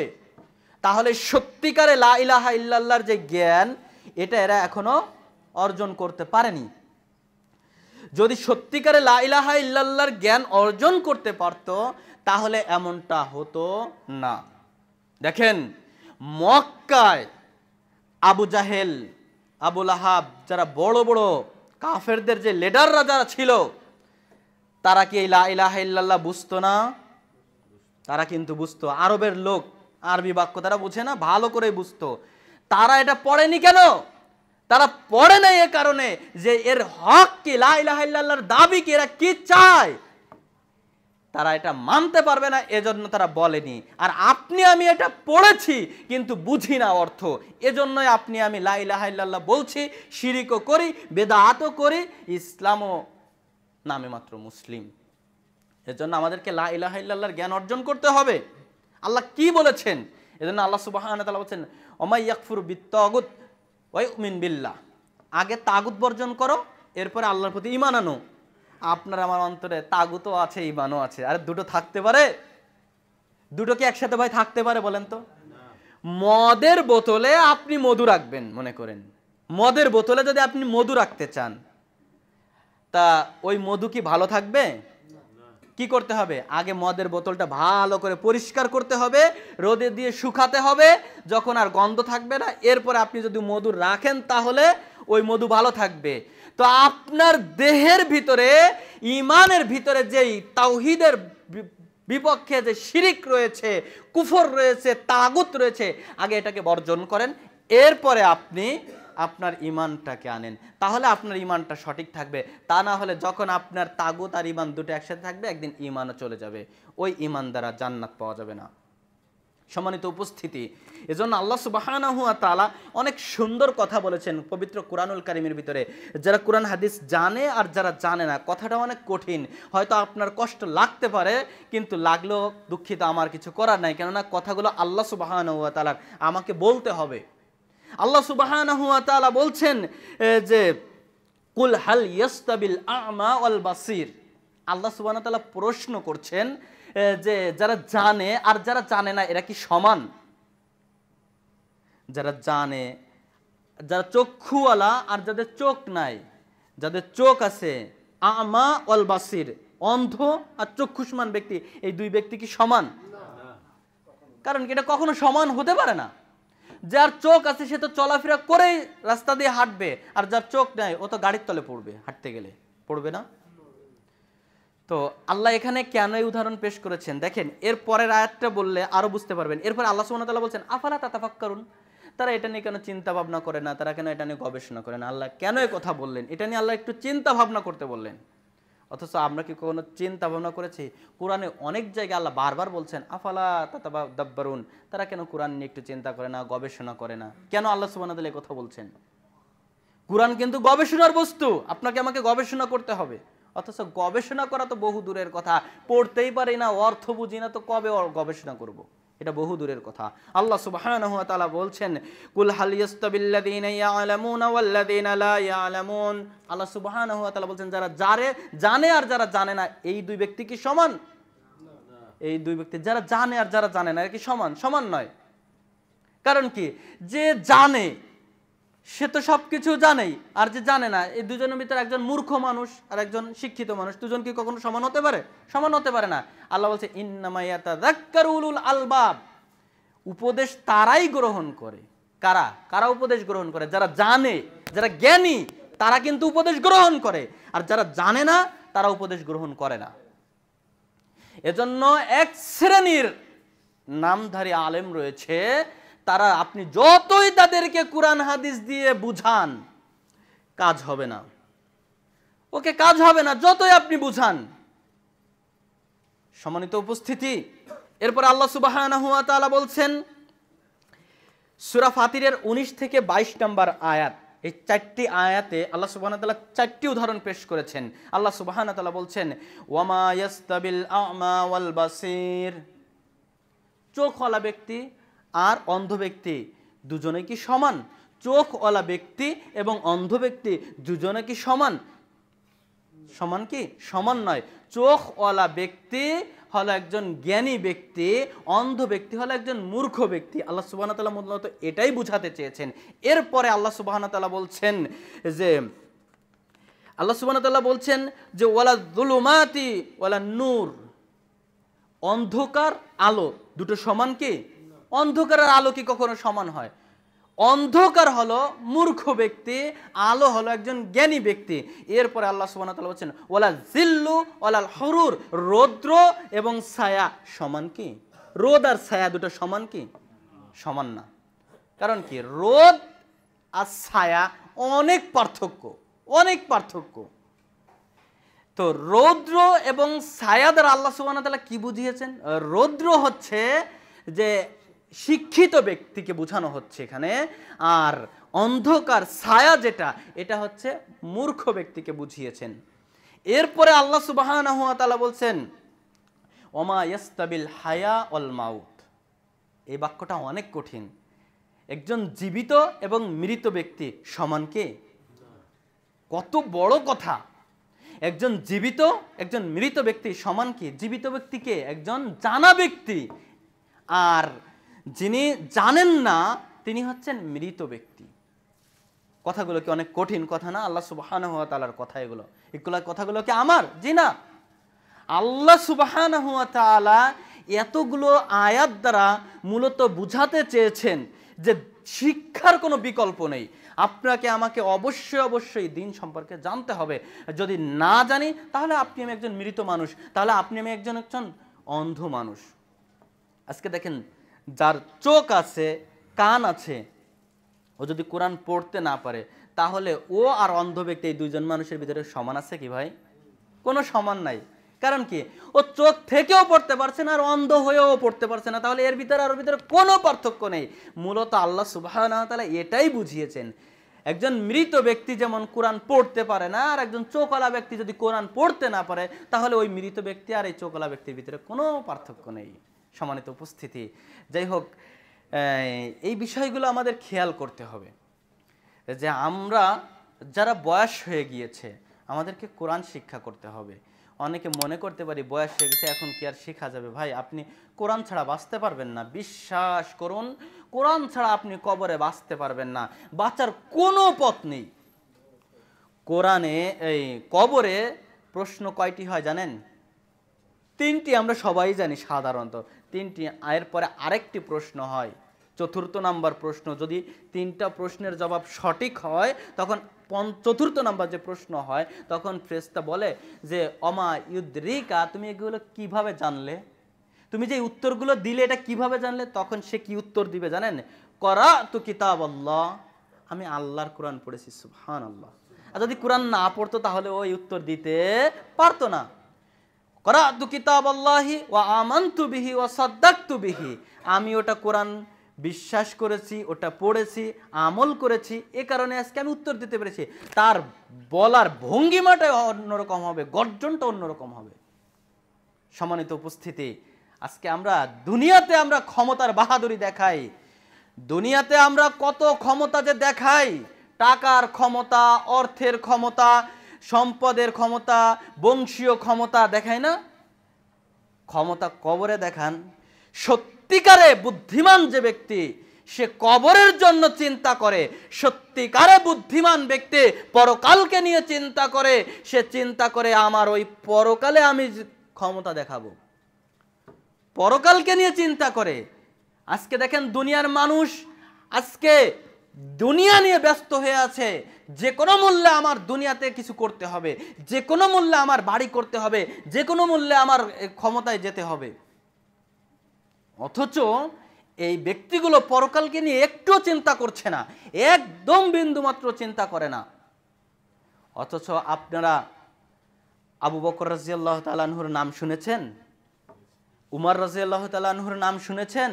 তাহলে সত্যিকারে লাইলাহা ইল্লাল্লাহর যে জ্ঞান এটা এরা এখনও অর্জন করতে পারেনি যদি সত্যিকারে লাইলাহা ইল্লাল্লাহর জ্ঞান অর্জন করতে পারত তাহলে এমনটা হতো না দেখেন মক্কায় আবু জাহেল আবুল আহাব যারা বড় বড় কাফেরদের যে লেডাররা যারা ছিল তারা কি এই লাহ ইল্লাল্লাহ বুঝতো না তারা কিন্তু বুঝতো আরবের লোক আরবি বাক্য তারা বুঝে না ভালো করে বুঝতো তারা এটা পড়েনি কেন তারা পড়ে নাই এ কারণে যে এর হক কি লাহার দাবি কি এরা কি চায় তারা এটা মানতে পারবে না এজন্য তারা বলেনি আর আপনি আমি এটা পড়েছি কিন্তু বুঝি না অর্থ এজন্যই আপনি আমি লাইলাহাল্লাহ বলছি শিরিকও করি বেদাহাতও করি ইসলামও নামে মাত্র মুসলিম এজন্য আমাদেরকে লা ইলাহা ইল্লাল্লাহর জ্ঞান অর্জন করতে হবে আল্লাহ কি বলেছেন এজন্য আল্লাহ সুবাহান তালা বলছেন অমাই ইয়াকফুর বিত্তগুত ওয়াই উমিন বিল্লাহ আগে তাগুত বর্জন করো এরপরে আল্লাহর প্রতি ইমান আনো আপনার আমার অন্তরে তাগুতও আছে ইমানও আছে আরে দুটো থাকতে পারে দুটো কি একসাথে ভাই থাকতে পারে বলেন তো মদের বোতলে আপনি মধু রাখবেন মনে করেন মদের বোতলে যদি আপনি মধু রাখতে চান তা ওই মধু কি ভালো থাকবে কি করতে হবে আগে মদের বোতলটা ভালো করে পরিষ্কার করতে হবে রোদে দিয়ে শুকাতে হবে যখন আর গন্ধ থাকবে না এরপর আপনি যদি মধু রাখেন তাহলে ওই মধু ভালো থাকবে তো আপনার দেহের ভিতরে ইমানের ভিতরে যেই তাওহিদের বিপক্ষে যে শিরিক রয়েছে কুফর রয়েছে তাগুত রয়েছে আগে এটাকে বর্জন করেন এরপরে আপনি আপনার ইমানটাকে আনেন তাহলে আপনার ইমানটা সঠিক থাকবে তা না হলে যখন আপনার তাগুত আর ইমান দুটো একসাথে থাকবে একদিন ইমানও চলে যাবে ওই ইমান দ্বারা জান্নাত পাওয়া যাবে না সম্মানিত উপস্থিতি এজন্য আল্লাহ সুবাহ তালা অনেক সুন্দর কথা বলেছেন পবিত্র কোরআনুল কারিমের ভিতরে যারা কোরআন হাদিস জানে আর যারা জানে না কথাটা অনেক কঠিন হয়তো আপনার কষ্ট লাগতে পারে কিন্তু লাগলেও দুঃখিত আমার কিছু করার নাই কেননা কথাগুলো আল্লাহ সুবাহানহুয়া তালার আমাকে বলতে হবে আল্লাহ সুবাহ তালা বলছেন যে কুল হাল ইয়াস্তাবিল আমা ওয়াল বাসির আল্লাহ সুবাহ তালা প্রশ্ন করছেন যে যারা জানে আর যারা জানে না এরা কি সমান যারা জানে যারা চক্ষুওয়ালা আর যাদের চোখ নাই যাদের চোখ আছে আমা ওয়াল বাসির অন্ধ আর চক্ষুসমান ব্যক্তি এই দুই ব্যক্তি কি সমান কারণ এটা কখনো সমান হতে পারে না যার চোখ আছে সে তো চলাফেরা করেই রাস্তা দিয়ে হাঁটবে আর যার চোখ নেয় ও তো গাড়ির তলে পড়বে হাঁটতে গেলে পড়বে না তো আল্লাহ এখানে কেন এই উদাহরণ পেশ করেছেন দেখেন এর পরের আয়াতটা বললে আরও বুঝতে পারবেন এরপর আল্লাহ সুমনতাল্লাহ বলছেন আফালা তাতাফাক করুন তারা এটা নিয়ে কেন চিন্তা ভাবনা করে না তারা কেন এটা নিয়ে গবেষণা করে না আল্লাহ কেন কথা বললেন এটা নিয়ে আল্লাহ একটু চিন্তা ভাবনা করতে বললেন অথচ আমরা কি কখনো চিন্তা ভাবনা করেছি কোরআনে অনেক জায়গায় আল্লাহ বারবার বলছেন আফালা তাতাবা দাব্বারুন তারা কেন কোরআন নিয়ে একটু চিন্তা করে না গবেষণা করে না কেন আল্লাহ সুবানাদাল কথা বলছেন কোরআন কিন্তু গবেষণার বস্তু আপনাকে আমাকে গবেষণা করতে হবে অথচ গবেষণা করা তো বহু দূরের কথা পড়তেই পারি না অর্থ বুঝি না তো কবে গবেষণা করবো এটা বহু দূরের কথা আল্লাহ সুবহানাহু ওয়া তাআলা বলছেন কুল হাল ইয়াস্তাবিল্লাযীনা ইয়ালামুনা ওয়াল্লাযীনা লা ইয়ালামুন আল্লাহ সুবহানাহু ওয়া তাআলা বলছেন যারা জানে জানে আর যারা জানে না এই দুই ব্যক্তি কি সমান এই দুই ব্যক্তি যারা জানে আর যারা জানে না কি সমান সমান নয় কারণ কি যে জানে সে তো সব কিছু জানেই আর যে জানে না এই দুজনের ভিতরে একজন মূর্খ মানুষ আর একজন শিক্ষিত মানুষ দুজন কি কখনো সমান হতে পারে সমান হতে পারে না আল্লাহ বলছে ইন্নামাইয়াতাদাক্কারুল আলবাব উপদেশ তারাই গ্রহণ করে কারা কারা উপদেশ গ্রহণ করে যারা জানে যারা জ্ঞানী তারা কিন্তু উপদেশ গ্রহণ করে আর যারা জানে না তারা উপদেশ গ্রহণ করে না এজন্য এক শ্রেণীর নামধারী আলেম রয়েছে তারা আপনি যতই তাদেরকে কোরআন হাদিস দিয়ে বুঝান কাজ হবে না ওকে কাজ হবে না যতই আপনি বুঝান সমানিত উপস্থিতি এরপর আল্লাহ সুবাহ বলছেন সুরা ফাতিরের উনিশ থেকে ২২ নম্বর আয়াত এই চারটি আয়াতে আল্লাহ সুবাহ তালা চারটি উদাহরণ পেশ করেছেন আল্লাহ সুবাহান তালা বলছেন ওয়ামা ইয়াস্তাবিল আমা ওয়াল বাসির চোখওয়ালা ব্যক্তি আর অন্ধ ব্যক্তি দুজনে কি সমান চোখওয়ালা ব্যক্তি এবং অন্ধ ব্যক্তি দুজনে কি সমান সমান কি সমান নয় চোখওয়ালা ব্যক্তি হলো একজন জ্ঞানী ব্যক্তি অন্ধ ব্যক্তি হলো একজন মূর্খ ব্যক্তি আল্লাহ সুবাহতালা মূলত এটাই বুঝাতে চেয়েছেন এরপরে আল্লাহ তালা বলছেন যে আল্লাহ তালা বলছেন যে ওয়ালা দুলুমাতি ওয়ালা নূর অন্ধকার আলো দুটো সমান কি অন্ধকার আর আলো কি কখনো সমান হয় অন্ধকার হলো মূর্খ ব্যক্তি আলো হলো একজন জ্ঞানী ব্যক্তি এরপরে আল্লাহ সুবাহ তালা বলছেন ওলা জিল্লু ওলাল হরুর রৌদ্র এবং ছায়া সমান কি রোদ আর ছায়া দুটো সমান কি সমান না কারণ কি রোদ আর ছায়া অনেক পার্থক্য অনেক পার্থক্য তো রৌদ্র এবং ছায়া দ্বারা আল্লাহ সুবাহ তালা কি বুঝিয়েছেন রৌদ্র হচ্ছে যে শিক্ষিত ব্যক্তিকে বোঝানো হচ্ছে এখানে আর অন্ধকার ছায়া যেটা এটা হচ্ছে মূর্খ ব্যক্তিকে বুঝিয়েছেন এরপরে আল্লাহ সুবাহ বলছেন ওমা ইয়াস্তাবিল হায়া অল মাউথ এই বাক্যটা অনেক কঠিন একজন জীবিত এবং মৃত ব্যক্তি সমানকে কত বড় কথা একজন জীবিত একজন মৃত ব্যক্তি সমান কি জীবিত ব্যক্তিকে একজন জানা ব্যক্তি আর যিনি জানেন না তিনি হচ্ছেন মৃত ব্যক্তি কথাগুলো কি অনেক কঠিন কথা না আল্লাহ সুবাহান হুয়া তালার কথা এগুলো এগুলো কথাগুলো কি আমার জি না আল্লাহ সুবাহান হুয়া তালা এতগুলো আয়াত দ্বারা মূলত বুঝাতে চেয়েছেন যে শিক্ষার কোনো বিকল্প নেই আপনাকে আমাকে অবশ্যই অবশ্যই দিন সম্পর্কে জানতে হবে যদি না জানি তাহলে আপনি আমি একজন মৃত মানুষ তাহলে আপনি আমি একজন একজন অন্ধ মানুষ আজকে দেখেন যার চোখ আছে কান আছে ও যদি কোরআন পড়তে না পারে তাহলে ও আর অন্ধ ব্যক্তি এই দুইজন মানুষের ভিতরে সমান আছে কি ভাই কোনো সমান নাই কারণ কি ও চোখ থেকেও পড়তে পারছে না আর অন্ধ হয়েও পড়তে পারছে না তাহলে এর ভিতরে আর ওর ভিতরে কোনো পার্থক্য নেই মূলত আল্লাহ সুবাহ এটাই বুঝিয়েছেন একজন মৃত ব্যক্তি যেমন কোরআন পড়তে পারে না আর একজন চোখলা ব্যক্তি যদি কোরআন পড়তে না পারে তাহলে ওই মৃত ব্যক্তি আর এই চোখলা ব্যক্তির ভিতরে কোনো পার্থক্য নেই সমানিত উপস্থিতি যাই হোক এই বিষয়গুলো আমাদের খেয়াল করতে হবে যে আমরা যারা বয়স হয়ে গিয়েছে আমাদেরকে কোরআন শিক্ষা করতে হবে অনেকে মনে করতে পারি বয়স হয়ে গেছে এখন কি আর শেখা যাবে ভাই আপনি কোরআন ছাড়া বাঁচতে পারবেন না বিশ্বাস করুন কোরআন ছাড়া আপনি কবরে বাঁচতে পারবেন না বাঁচার কোনো পথ নেই কোরআনে এই কবরে প্রশ্ন কয়টি হয় জানেন তিনটি আমরা সবাই জানি সাধারণত তিনটি এর পরে আরেকটি প্রশ্ন হয় চতুর্থ নাম্বার প্রশ্ন যদি তিনটা প্রশ্নের জবাব সঠিক হয় তখন পঞ্চ চতুর্থ নাম্বার যে প্রশ্ন হয় তখন ফ্রেস্তা বলে যে অমা ইউদ্রিকা তুমি এগুলো কিভাবে জানলে তুমি যে উত্তরগুলো দিলে এটা কিভাবে জানলে তখন সে কি উত্তর দিবে জানেন করা তো কিতাব আল্লাহ আমি আল্লাহর কোরআন পড়েছি সুহান আল্লাহ আর যদি কোরআন না পড়তো তাহলে ওই উত্তর দিতে পারতো না করা কিতাব আল্লাহি ও আমন্তু বিহি ও সদ্দাক্তু বিহি আমি ওটা কোরআন বিশ্বাস করেছি ওটা পড়েছি আমল করেছি এ কারণে আজকে আমি উত্তর দিতে পেরেছি তার বলার ভঙ্গিমাটা অন্যরকম হবে গর্জনটা অন্যরকম হবে সমানিত উপস্থিতি আজকে আমরা দুনিয়াতে আমরা ক্ষমতার বাহাদুরি দেখাই দুনিয়াতে আমরা কত ক্ষমতা যে দেখাই টাকার ক্ষমতা অর্থের ক্ষমতা সম্পদের ক্ষমতা বংশীয় ক্ষমতা দেখায় না ক্ষমতা কবরে দেখান সত্যিকারে বুদ্ধিমান যে ব্যক্তি সে কবরের জন্য চিন্তা করে সত্যিকারে বুদ্ধিমান ব্যক্তি পরকালকে নিয়ে চিন্তা করে সে চিন্তা করে আমার ওই পরকালে আমি ক্ষমতা দেখাবো পরকালকে নিয়ে চিন্তা করে আজকে দেখেন দুনিয়ার মানুষ আজকে দুনিয়া নিয়ে ব্যস্ত হয়ে আছে যে কোনো মূল্যে আমার দুনিয়াতে কিছু করতে হবে যে কোনো মূল্যে আমার বাড়ি করতে হবে যে কোনো মূল্যে আমার ক্ষমতায় যেতে হবে অথচ এই ব্যক্তিগুলো পরকালকে নিয়ে একটুও চিন্তা করছে না একদম বিন্দুমাত্র চিন্তা করে না অথচ আপনারা আবু বকর রাজিয়াল্লাহ তালানহুর নাম শুনেছেন উমার রাজিয়াল্লাহ তালানহুর নাম শুনেছেন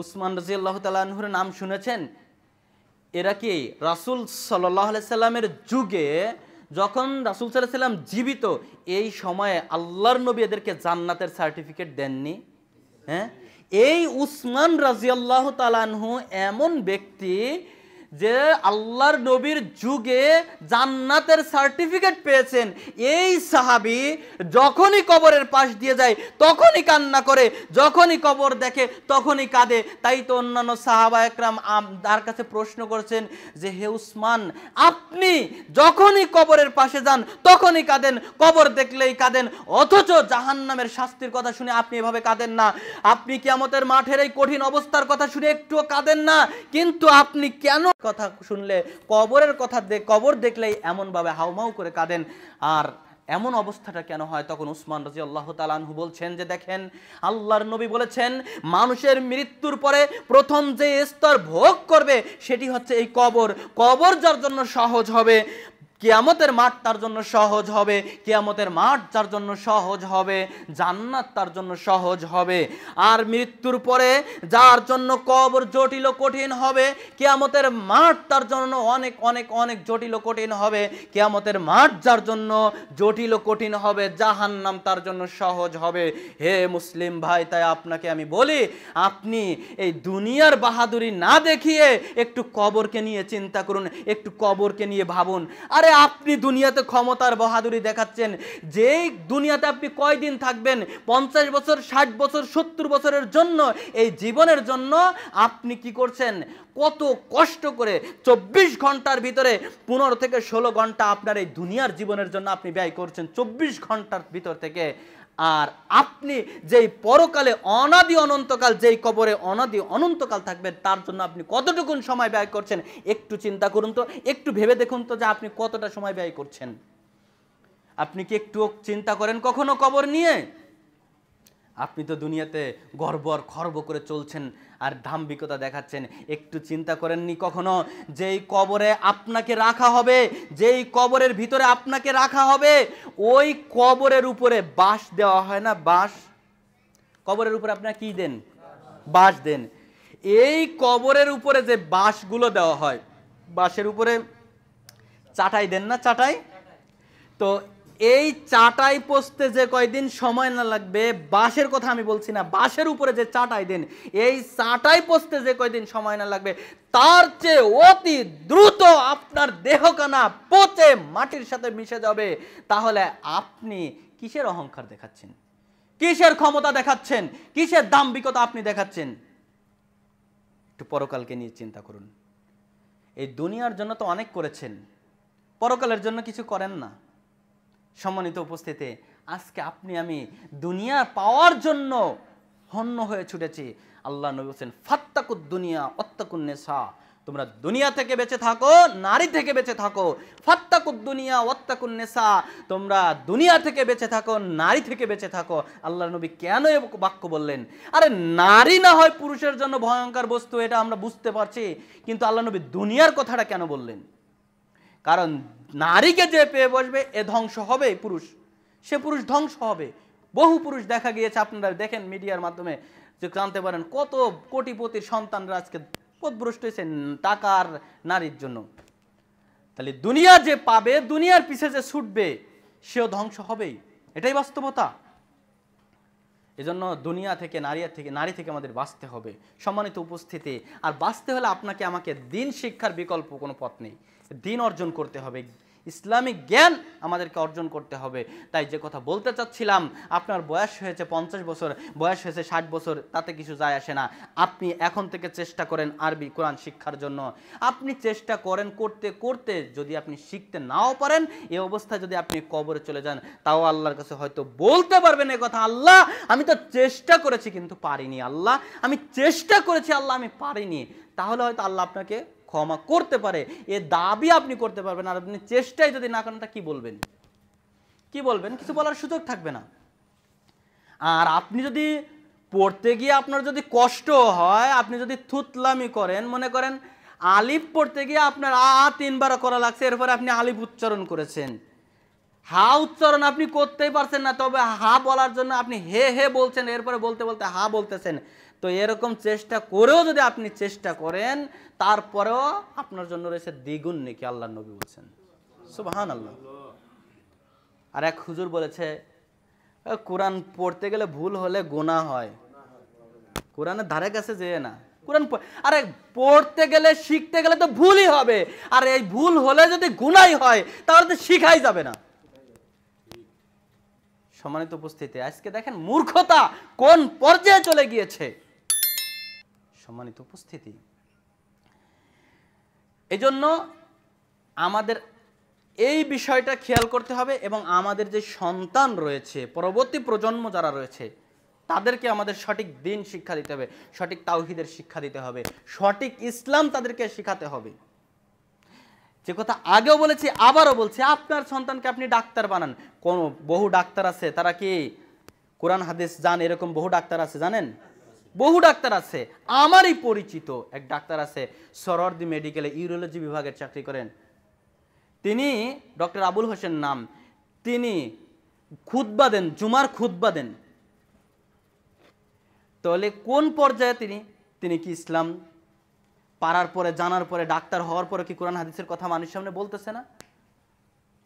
উসমান রাজিয়াল্লাহ তালানহুর নাম শুনেছেন এরা কি রাসুল সাল্লাহ সাল্লামের যুগে যখন রাসুল সাল্লাহ সাল্লাম জীবিত এই সময়ে আল্লাহর নবী এদেরকে জান্নাতের সার্টিফিকেট দেননি হ্যাঁ এই উসমান রাজিয়াল্লাহ তালানহু এমন ব্যক্তি যে আল্লাহর নবীর যুগে জান্নাতের সার্টিফিকেট পেয়েছেন এই সাহাবি যখনই কবরের পাশ দিয়ে যায় তখনই কান্না করে যখনই কবর দেখে তখনই কাঁদে তাই তো অন্যান্য সাহাবা একরাম তার কাছে প্রশ্ন করছেন যে হে উসমান আপনি যখনই কবরের পাশে যান তখনই কাঁদেন কবর দেখলেই কাঁদেন অথচ জাহান নামের শাস্তির কথা শুনে আপনি এভাবে কাঁদেন না আপনি কেমতের মাঠের এই কঠিন অবস্থার কথা শুনে একটুও কাঁদেন না কিন্তু আপনি কেন কথা শুনলে কবরের কথা দেখ কবর দেখলেই এমনভাবে হাউমাউ করে কাঁদেন আর এমন অবস্থাটা কেন হয় তখন উসমান রাজি আল্লাহ তালানহু বলছেন যে দেখেন আল্লাহর নবী বলেছেন মানুষের মৃত্যুর পরে প্রথম যে স্তর ভোগ করবে সেটি হচ্ছে এই কবর কবর যার জন্য সহজ হবে কেয়ামতের মাঠ তার জন্য সহজ হবে কেয়ামতের মাঠ যার জন্য সহজ হবে জান্নাত তার জন্য সহজ হবে আর মৃত্যুর পরে যার জন্য কবর জটিল কঠিন হবে কেয়ামতের মাঠ তার জন্য অনেক অনেক অনেক জটিল কঠিন হবে কেয়ামতের মাঠ যার জন্য জটিল কঠিন হবে জাহান্নাম তার জন্য সহজ হবে হে মুসলিম ভাই তাই আপনাকে আমি বলি আপনি এই দুনিয়ার বাহাদুরি না দেখিয়ে একটু কবরকে নিয়ে চিন্তা করুন একটু কবরকে নিয়ে ভাবুন আরে আপনি দুনিয়াতে ক্ষমতার বহাদুরি দেখাচ্ছেন যেই দুনিয়াতে আপনি কয়দিন থাকবেন পঞ্চাশ বছর ষাট বছর সত্তর বছরের জন্য এই জীবনের জন্য আপনি কি করছেন কত কষ্ট করে চব্বিশ ঘন্টার ভিতরে পনেরো থেকে ষোলো ঘন্টা আপনার এই দুনিয়ার জীবনের জন্য আপনি ব্যয় করছেন চব্বিশ ঘন্টার ভিতর থেকে আর আপনি যেই পরকালে অনাদি অনন্তকাল যেই কবরে অনাদি অনন্তকাল থাকবেন তার জন্য আপনি কতটুকুন সময় ব্যয় করছেন একটু চিন্তা করুন তো একটু ভেবে দেখুন তো যে আপনি কতটা সময় ব্যয় করছেন আপনি কি একটু চিন্তা করেন কখনো কবর নিয়ে আপনি তো দুনিয়াতে গর্ব আর খর্ব করে চলছেন আর দাম্ভিকতা দেখাচ্ছেন একটু চিন্তা করেননি কখনো যেই কবরে আপনাকে রাখা হবে যেই কবরের ভিতরে আপনাকে রাখা হবে ওই কবরের উপরে বাঁশ দেওয়া হয় না বাঁশ কবরের উপরে আপনার কি দেন বাঁশ দেন এই কবরের উপরে যে বাঁশগুলো দেওয়া হয় বাঁশের উপরে চাটাই দেন না চাটাই তো এই চাটাই পোস্তে যে কয়দিন সময় না লাগবে বাঁশের কথা আমি বলছি না বাঁশের উপরে যে চাটাই দেন এই চাটাই পোস্তে যে কয়দিন সময় না লাগবে তার চেয়ে অতি দ্রুত আপনার দেহকানা পচে মাটির সাথে মিশে যাবে তাহলে আপনি কিসের অহংকার দেখাচ্ছেন কিসের ক্ষমতা দেখাচ্ছেন কিসের দাম্ভিকতা আপনি দেখাচ্ছেন একটু পরকালকে নিয়ে চিন্তা করুন এই দুনিয়ার জন্য তো অনেক করেছেন পরকালের জন্য কিছু করেন না সম্মানিত উপস্থিতি আজকে আপনি আমি দুনিয়া পাওয়ার জন্য হন্য হয়ে ছুটেছি আল্লাহ নবী হোসেন ফাত্তাকু দুনিয়া অত্তাকুন্নেসা তোমরা দুনিয়া থেকে বেঁচে থাকো নারী থেকে বেঁচে থাকো ফাত্তাকুদ দুনিয়া ওত্তাকুন্নেসা তোমরা দুনিয়া থেকে বেঁচে থাকো নারী থেকে বেঁচে থাকো আল্লাহ নবী কেন এ বাক্য বললেন আরে নারী না হয় পুরুষের জন্য ভয়ঙ্কর বস্তু এটা আমরা বুঝতে পারছি কিন্তু আল্লাহ নবী দুনিয়ার কথাটা কেন বললেন কারণ নারীকে যে পেয়ে বসবে এ ধ্বংস হবে পুরুষ সে পুরুষ ধ্বংস হবে বহু পুরুষ দেখা গিয়েছে আপনারা দেখেন মিডিয়ার মাধ্যমে যে জানতে পারেন কত কোটিপতির সন্তানরা আজকে পথভ্রষ্ট হয়েছে টাকার নারীর জন্য তাহলে দুনিয়া যে পাবে দুনিয়ার পিছে যে ছুটবে সেও ধ্বংস হবেই এটাই বাস্তবতা এজন্য দুনিয়া থেকে নারী থেকে নারী থেকে আমাদের বাঁচতে হবে সম্মানিত উপস্থিতি আর বাঁচতে হলে আপনাকে আমাকে দিন শিক্ষার বিকল্প কোনো পথ নেই দিন অর্জন করতে হবে ইসলামিক জ্ঞান আমাদেরকে অর্জন করতে হবে তাই যে কথা বলতে চাচ্ছিলাম আপনার বয়স হয়েছে পঞ্চাশ বছর বয়স হয়েছে ষাট বছর তাতে কিছু যায় আসে না আপনি এখন থেকে চেষ্টা করেন আরবি কোরআন শিক্ষার জন্য আপনি চেষ্টা করেন করতে করতে যদি আপনি শিখতে নাও পারেন এ অবস্থায় যদি আপনি কবরে চলে যান তাও আল্লাহর কাছে হয়তো বলতে পারবেন এ কথা আল্লাহ আমি তো চেষ্টা করেছি কিন্তু পারিনি আল্লাহ আমি চেষ্টা করেছি আল্লাহ আমি পারিনি তাহলে হয়তো আল্লাহ আপনাকে ক্ষমা করতে পারে এ দাবি আপনি করতে পারবেন আর আপনি চেষ্টাই যদি না করেন তা কী বলবেন কি বলবেন কিছু বলার সুযোগ থাকবে না আর আপনি যদি পড়তে গিয়ে আপনার যদি কষ্ট হয় আপনি যদি থুতলামি করেন মনে করেন আলিফ পড়তে গিয়ে আপনার আ তিনবার করা লাগছে এরপরে আপনি আলিফ উচ্চারণ করেছেন হা উচ্চারণ আপনি করতেই পারছেন না তবে হা বলার জন্য আপনি হে হে বলছেন এরপরে বলতে বলতে হা বলতেছেন তো এরকম চেষ্টা করেও যদি আপনি চেষ্টা করেন তারপরেও আপনার জন্য রয়েছে দ্বিগুণ নাকি আল্লাহ নবী বলছেন সুবাহান আল্লাহ আর এক হুজুর বলেছে কোরআন পড়তে গেলে ভুল হলে গোনা হয় কোরআনের ধারে কাছে যেয়ে না কোরআন আরে পড়তে গেলে শিখতে গেলে তো ভুলই হবে আর এই ভুল হলে যদি গুনাই হয় তাহলে তো শিখাই যাবে না সম্মানিত উপস্থিতি আজকে দেখেন মূর্খতা কোন পর্যায়ে চলে গিয়েছে সম্মানিত উপস্থিতি এজন্য আমাদের এই বিষয়টা খেয়াল করতে হবে এবং আমাদের যে সন্তান রয়েছে পরবর্তী প্রজন্ম যারা রয়েছে তাদেরকে আমাদের সঠিক দিন শিক্ষা দিতে হবে সঠিক তাওহিদের শিক্ষা দিতে হবে সঠিক ইসলাম তাদেরকে শেখাতে হবে যে কথা আগেও বলেছি আবারও বলছি আপনার সন্তানকে আপনি ডাক্তার বানান কোন বহু ডাক্তার আছে তারা কি কোরআন হাদিস জান এরকম বহু ডাক্তার আছে জানেন বহু ডাক্তার আছে আমারই পরিচিত এক ডাক্তার আছে সরদি মেডিকেলে ইউরোলজি বিভাগের চাকরি করেন তিনি ডক্টর আবুল হোসেন নাম তিনি খুদবা দেন জুমার খুদবা দেন তাহলে কোন পর্যায়ে তিনি তিনি কি ইসলাম পারার পরে জানার পরে ডাক্তার হওয়ার পরে কি কোরআন হাদিসের কথা মানুষের সামনে বলতেছে না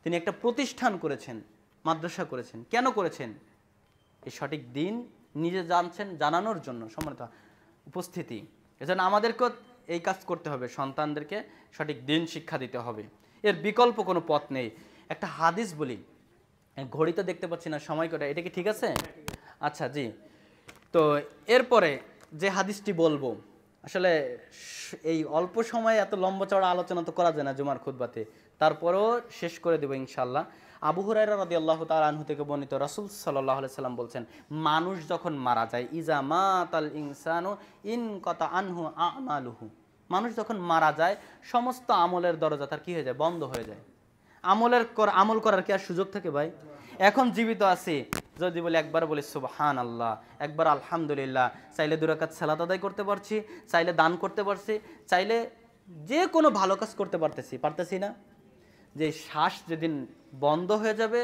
তিনি একটা প্রতিষ্ঠান করেছেন মাদ্রাসা করেছেন কেন করেছেন এই সঠিক দিন নিজে জানছেন জানানোর জন্য সম্মানিত উপস্থিতি এজন্য আমাদেরকেও এই কাজ করতে হবে সন্তানদেরকে সঠিক দিন শিক্ষা দিতে হবে এর বিকল্প কোনো পথ নেই একটা হাদিস বলি ঘড়ি তো দেখতে পাচ্ছি না সময় কটা এটা কি ঠিক আছে হ্যাঁ, আচ্ছা জি তো এরপরে যে হাদিসটি বলবো আসলে এই অল্প সময়ে এত লম্বা চড়া আলোচনা তো করা যায় না জুমার বাতে তারপরেও শেষ করে দেবো ইনশাল্লাহ আবু হুরাইরা রাদি আল্লাহ আনহু থেকে বর্ণিত রাসুল সাল্লাহ সাল্লাম বলছেন মানুষ যখন মারা যায় ইজা মা তাল ইনসানো ইন কতা আনহু আমালুহু মানুষ যখন মারা যায় সমস্ত আমলের দরজা তার কী হয়ে যায় বন্ধ হয়ে যায় আমলের আমল করার কি আর সুযোগ থাকে ভাই এখন জীবিত আছি যদি বলি একবার বলি সুবহান আল্লাহ একবার আলহামদুলিল্লাহ চাইলে দুরাকাত সালাত আদায় করতে পারছি চাইলে দান করতে পারছি চাইলে যে কোনো ভালো কাজ করতে পারতেছি পারতেছি না যে শ্বাস যেদিন বন্ধ হয়ে যাবে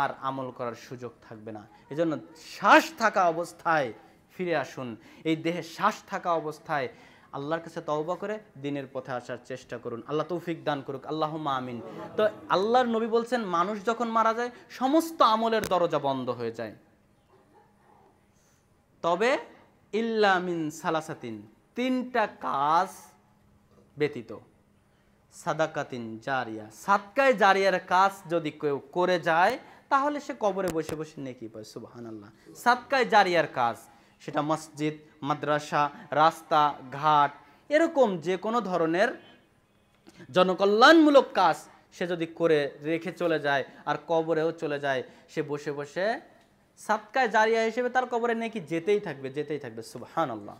আর আমল করার সুযোগ থাকবে না এজন্য শ্বাস থাকা অবস্থায় ফিরে আসুন এই দেহে শ্বাস থাকা অবস্থায় আল্লাহর কাছে তওবা করে দিনের পথে আসার চেষ্টা করুন আল্লাহ তৌফিক দান করুক আল্লাহ আমিন তো আল্লাহর নবী বলছেন মানুষ যখন মারা যায় সমস্ত আমলের দরজা বন্ধ হয়ে যায় তবে ইল্লামিন সালাসাতিন তিনটা কাজ ব্যতীত সাদাকাতিন জারিয়া সাতকায় জারিয়ার কাজ যদি কেউ করে যায় তাহলে সে কবরে বসে বসে নেকি পায় সুবাহান আল্লাহ সাতকায় জারিয়ার কাজ সেটা মসজিদ মাদ্রাসা রাস্তা ঘাট এরকম যে কোনো ধরনের জনকল্যাণমূলক কাজ সে যদি করে রেখে চলে যায় আর কবরেও চলে যায় সে বসে বসে সাতকায় জারিয়া হিসেবে তার কবরে নাকি যেতেই থাকবে যেতেই থাকবে সুবাহান আল্লাহ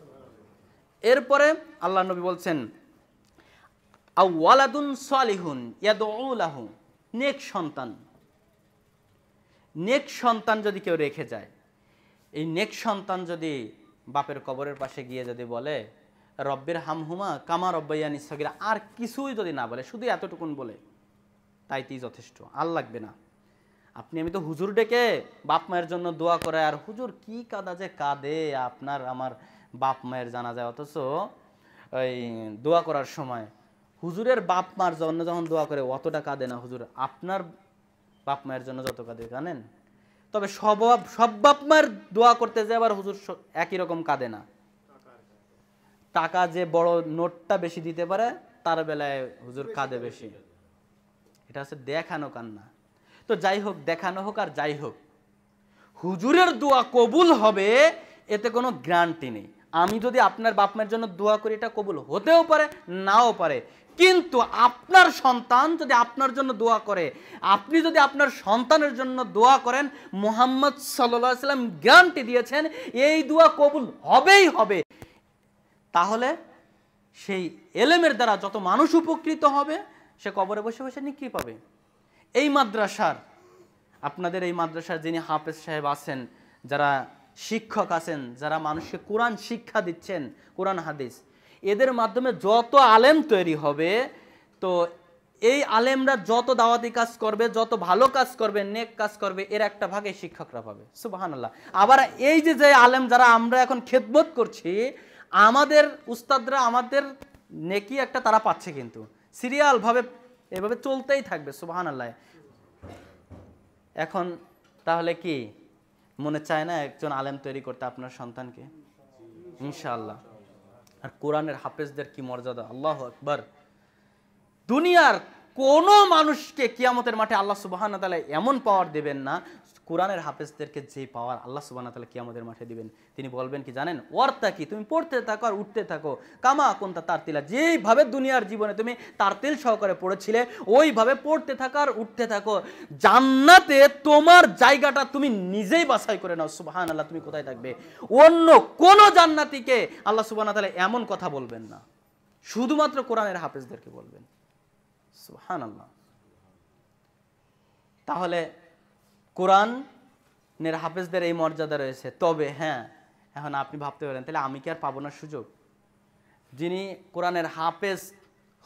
এরপরে আল্লাহ নবী বলছেন আওয়ালাদুন সালিহুন ইয়াদুলাহু নেক সন্তান নেক সন্তান যদি কেউ রেখে যায় এই নেক সন্তান যদি বাপের কবরের পাশে গিয়ে যদি বলে রব্বের হামহুমা কামা রব্বাইয়া নিঃসগিরা আর কিছুই যদি না বলে শুধু এতটুকুন বলে তাইতেই যথেষ্ট আর লাগবে না আপনি আমি তো হুজুর ডেকে বাপ মায়ের জন্য দোয়া করে আর হুজুর কি কাদা যে কাঁদে আপনার আমার বাপ মায়ের জানা যায় অথচ ওই দোয়া করার সময় হুজুরের বাপ মার জন্য যখন দোয়া করে অতটা কাঁদে না হুজুর আপনার বাপ মায়ের জন্য যত কাঁদে জানেন তবে সব সব বাপ মায়ের দোয়া করতে যে আবার হুজুর একই রকম কাঁদে না টাকা যে বড় নোটটা বেশি দিতে পারে তার বেলায় হুজুর কাঁদে বেশি এটা হচ্ছে দেখানো কান্না তো যাই হোক দেখানো হোক আর যাই হোক হুজুরের দোয়া কবুল হবে এতে কোনো গ্রান্টি নেই আমি যদি আপনার বাপ মায়ের জন্য দোয়া করি এটা কবুল হতেও পারে নাও পারে কিন্তু আপনার সন্তান যদি আপনার জন্য দোয়া করে আপনি যদি আপনার সন্তানের জন্য দোয়া করেন মোহাম্মদ সাল্লাহ সাল্লাম গ্যারান্টি দিয়েছেন এই দোয়া কবুল হবেই হবে তাহলে সেই এলেমের দ্বারা যত মানুষ উপকৃত হবে সে কবরে বসে বসে নিয়ে কী পাবে এই মাদ্রাসার আপনাদের এই মাদ্রাসার যিনি হাফেজ সাহেব আছেন যারা শিক্ষক আছেন যারা মানুষকে কোরআন শিক্ষা দিচ্ছেন কোরআন হাদিস এদের মাধ্যমে যত আলেম তৈরি হবে তো এই আলেমরা যত দাওয়াতি কাজ করবে যত ভালো কাজ করবে নেক কাজ করবে এর একটা ভাগে শিক্ষকরা পাবে সুবাহান আল্লাহ আবার এই যে যে আলেম যারা আমরা এখন খেদবোধ করছি আমাদের উস্তাদরা আমাদের নেকি একটা তারা পাচ্ছে কিন্তু সিরিয়ালভাবে এভাবে চলতেই থাকবে সুবাহান আল্লাহ এখন তাহলে কি মনে চায় না একজন আলেম তৈরি করতে আপনার সন্তানকে ইনশাআল্লাহ আর কোরআনের হাফেজদের কি মর্যাদা আল্লাহ আকবার দুনিয়ার কোনো মানুষকে কিয়ামতের মাঠে আল্লাহ সুবাহান তালা এমন পাওয়ার দেবেন না কোরআনের হাফেজদেরকে যে পাওয়ার আল্লাহ তাহলে তালা আমাদের মাঠে দিবেন তিনি বলবেন কি জানেন ওয়ার্তা কি তুমি পড়তে থাকো আর উঠতে থাকো কামা কোনটা তারতিলা যেইভাবে দুনিয়ার জীবনে তুমি তারতিল সহকারে পড়েছিলে ওইভাবে পড়তে থাকো আর উঠতে থাকো জান্নাতে তোমার জায়গাটা তুমি নিজেই বাছাই করে নাও সুবাহান আল্লাহ তুমি কোথায় থাকবে অন্য কোনো জান্নাতিকে আল্লাহ সুবানা তালা এমন কথা বলবেন না শুধুমাত্র কোরআনের হাফেজদেরকে বলবেন সুবাহান আল্লাহ তাহলে কোরআনের হাফেজদের এই মর্যাদা রয়েছে তবে হ্যাঁ এখন আপনি ভাবতে পারেন তাহলে আমি কি আর পাবো না সুযোগ যিনি কোরআনের হাফেজ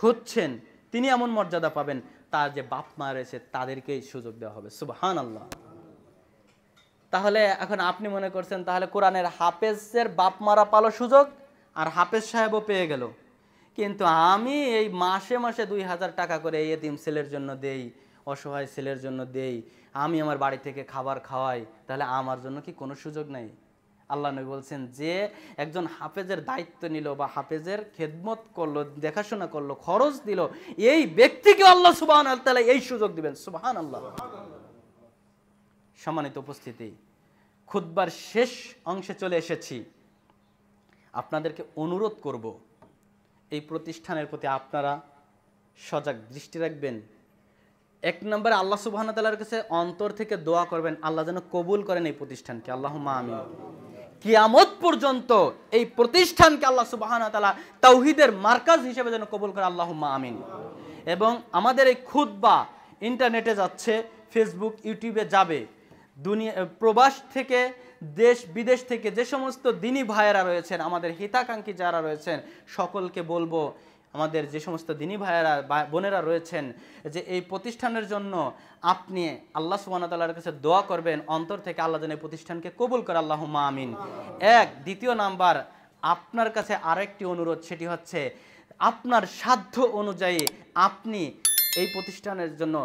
হচ্ছেন তিনি এমন মর্যাদা পাবেন তার যে বাপ মা রয়েছে তাদেরকেই সুযোগ দেওয়া হবে সুবহান আল্লাহ তাহলে এখন আপনি মনে করছেন তাহলে কোরআনের হাফেজের বাপ মারা পালো সুযোগ আর হাফেজ সাহেবও পেয়ে গেল কিন্তু আমি এই মাসে মাসে দুই হাজার টাকা করে এতিম ছেলের জন্য দেই অসহায় ছেলের জন্য দেই আমি আমার বাড়ি থেকে খাবার খাওয়াই তাহলে আমার জন্য কি কোনো সুযোগ নেই আল্লাহ নবী বলছেন যে একজন হাফেজের দায়িত্ব নিল বা হাফেজের খেদমত করলো দেখাশোনা করলো খরচ দিল এই ব্যক্তিকে আল্লাহ সুবাহান আল্লাহ এই সুযোগ দিবেন সুবাহান আল্লাহ সম্মানিত উপস্থিতি খুদ্বার শেষ অংশে চলে এসেছি আপনাদেরকে অনুরোধ করব এই প্রতিষ্ঠানের প্রতি আপনারা সজাগ দৃষ্টি রাখবেন এক নম্বরে আল্লাহ সুবাহতালার কাছে অন্তর থেকে দোয়া করবেন আল্লাহ যেন কবুল করেন এই প্রতিষ্ঠানকে আল্লাহ আমি কিয়ামত পর্যন্ত এই প্রতিষ্ঠানকে আল্লাহ সুবাহতালা তৌহিদের মার্কাজ হিসেবে যেন কবুল করে আল্লাহ আমিন এবং আমাদের এই বা ইন্টারনেটে যাচ্ছে ফেসবুক ইউটিউবে যাবে দুনিয়া প্রবাস থেকে দেশ বিদেশ থেকে যে সমস্ত দিনী ভাইয়েরা রয়েছেন আমাদের হিতাকাঙ্ক্ষী যারা রয়েছেন সকলকে বলবো আমাদের যে সমস্ত দিনী ভাইয়েরা বোনেরা রয়েছেন যে এই প্রতিষ্ঠানের জন্য আপনি আল্লাহ সুবাহতাল্লাহর কাছে দোয়া করবেন অন্তর থেকে আল্লাহ যেন এই প্রতিষ্ঠানকে কবুল করে আল্লাহ আমিন এক দ্বিতীয় নাম্বার আপনার কাছে আরেকটি অনুরোধ সেটি হচ্ছে আপনার সাধ্য অনুযায়ী আপনি এই প্রতিষ্ঠানের জন্য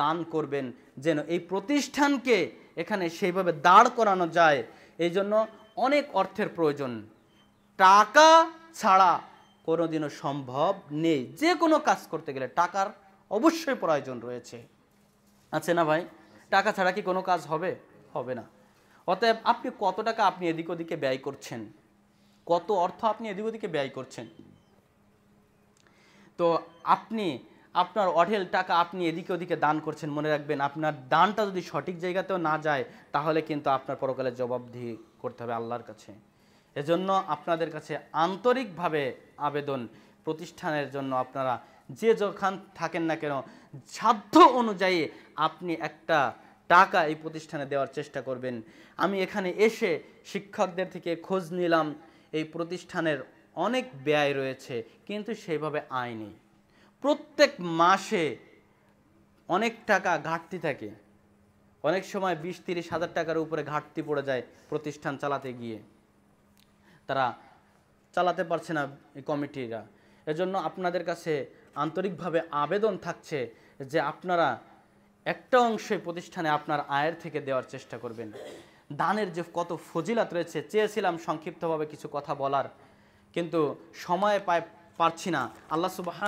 দান করবেন যেন এই প্রতিষ্ঠানকে এখানে সেইভাবে দাঁড় করানো যায় এই জন্য অনেক অর্থের প্রয়োজন টাকা ছাড়া কোনোদিনও সম্ভব নেই যে কোনো কাজ করতে গেলে টাকার অবশ্যই প্রয়োজন রয়েছে আছে না ভাই টাকা ছাড়া কি কোনো কাজ হবে হবে না অতএব আপনি কত টাকা আপনি এদিক ওদিকে ব্যয় করছেন কত অর্থ আপনি এদিক ওদিকে ব্যয় করছেন তো আপনি আপনার অঢেল টাকা আপনি এদিকে ওদিকে দান করছেন মনে রাখবেন আপনার দানটা যদি সঠিক জায়গাতেও না যায় তাহলে কিন্তু আপনার পরকালে জবাবদিহি করতে হবে আল্লাহর কাছে এজন্য আপনাদের কাছে আন্তরিকভাবে আবেদন প্রতিষ্ঠানের জন্য আপনারা যে যখন থাকেন না কেন সাধ্য অনুযায়ী আপনি একটা টাকা এই প্রতিষ্ঠানে দেওয়ার চেষ্টা করবেন আমি এখানে এসে শিক্ষকদের থেকে খোঁজ নিলাম এই প্রতিষ্ঠানের অনেক ব্যয় রয়েছে কিন্তু সেইভাবে আয় নেই প্রত্যেক মাসে অনেক টাকা ঘাটতি থাকে অনেক সময় বিশ তিরিশ হাজার টাকার উপরে ঘাটতি পড়ে যায় প্রতিষ্ঠান চালাতে গিয়ে তারা চালাতে পারছে না এই কমিটিরা এজন্য আপনাদের কাছে আন্তরিকভাবে আবেদন থাকছে যে আপনারা একটা অংশে প্রতিষ্ঠানে আপনার আয়ের থেকে দেওয়ার চেষ্টা করবেন দানের যে কত ফজিলাত রয়েছে চেয়েছিলাম সংক্ষিপ্তভাবে কিছু কথা বলার কিন্তু সময় পায় পারছি না আল্লাহ সুবাহ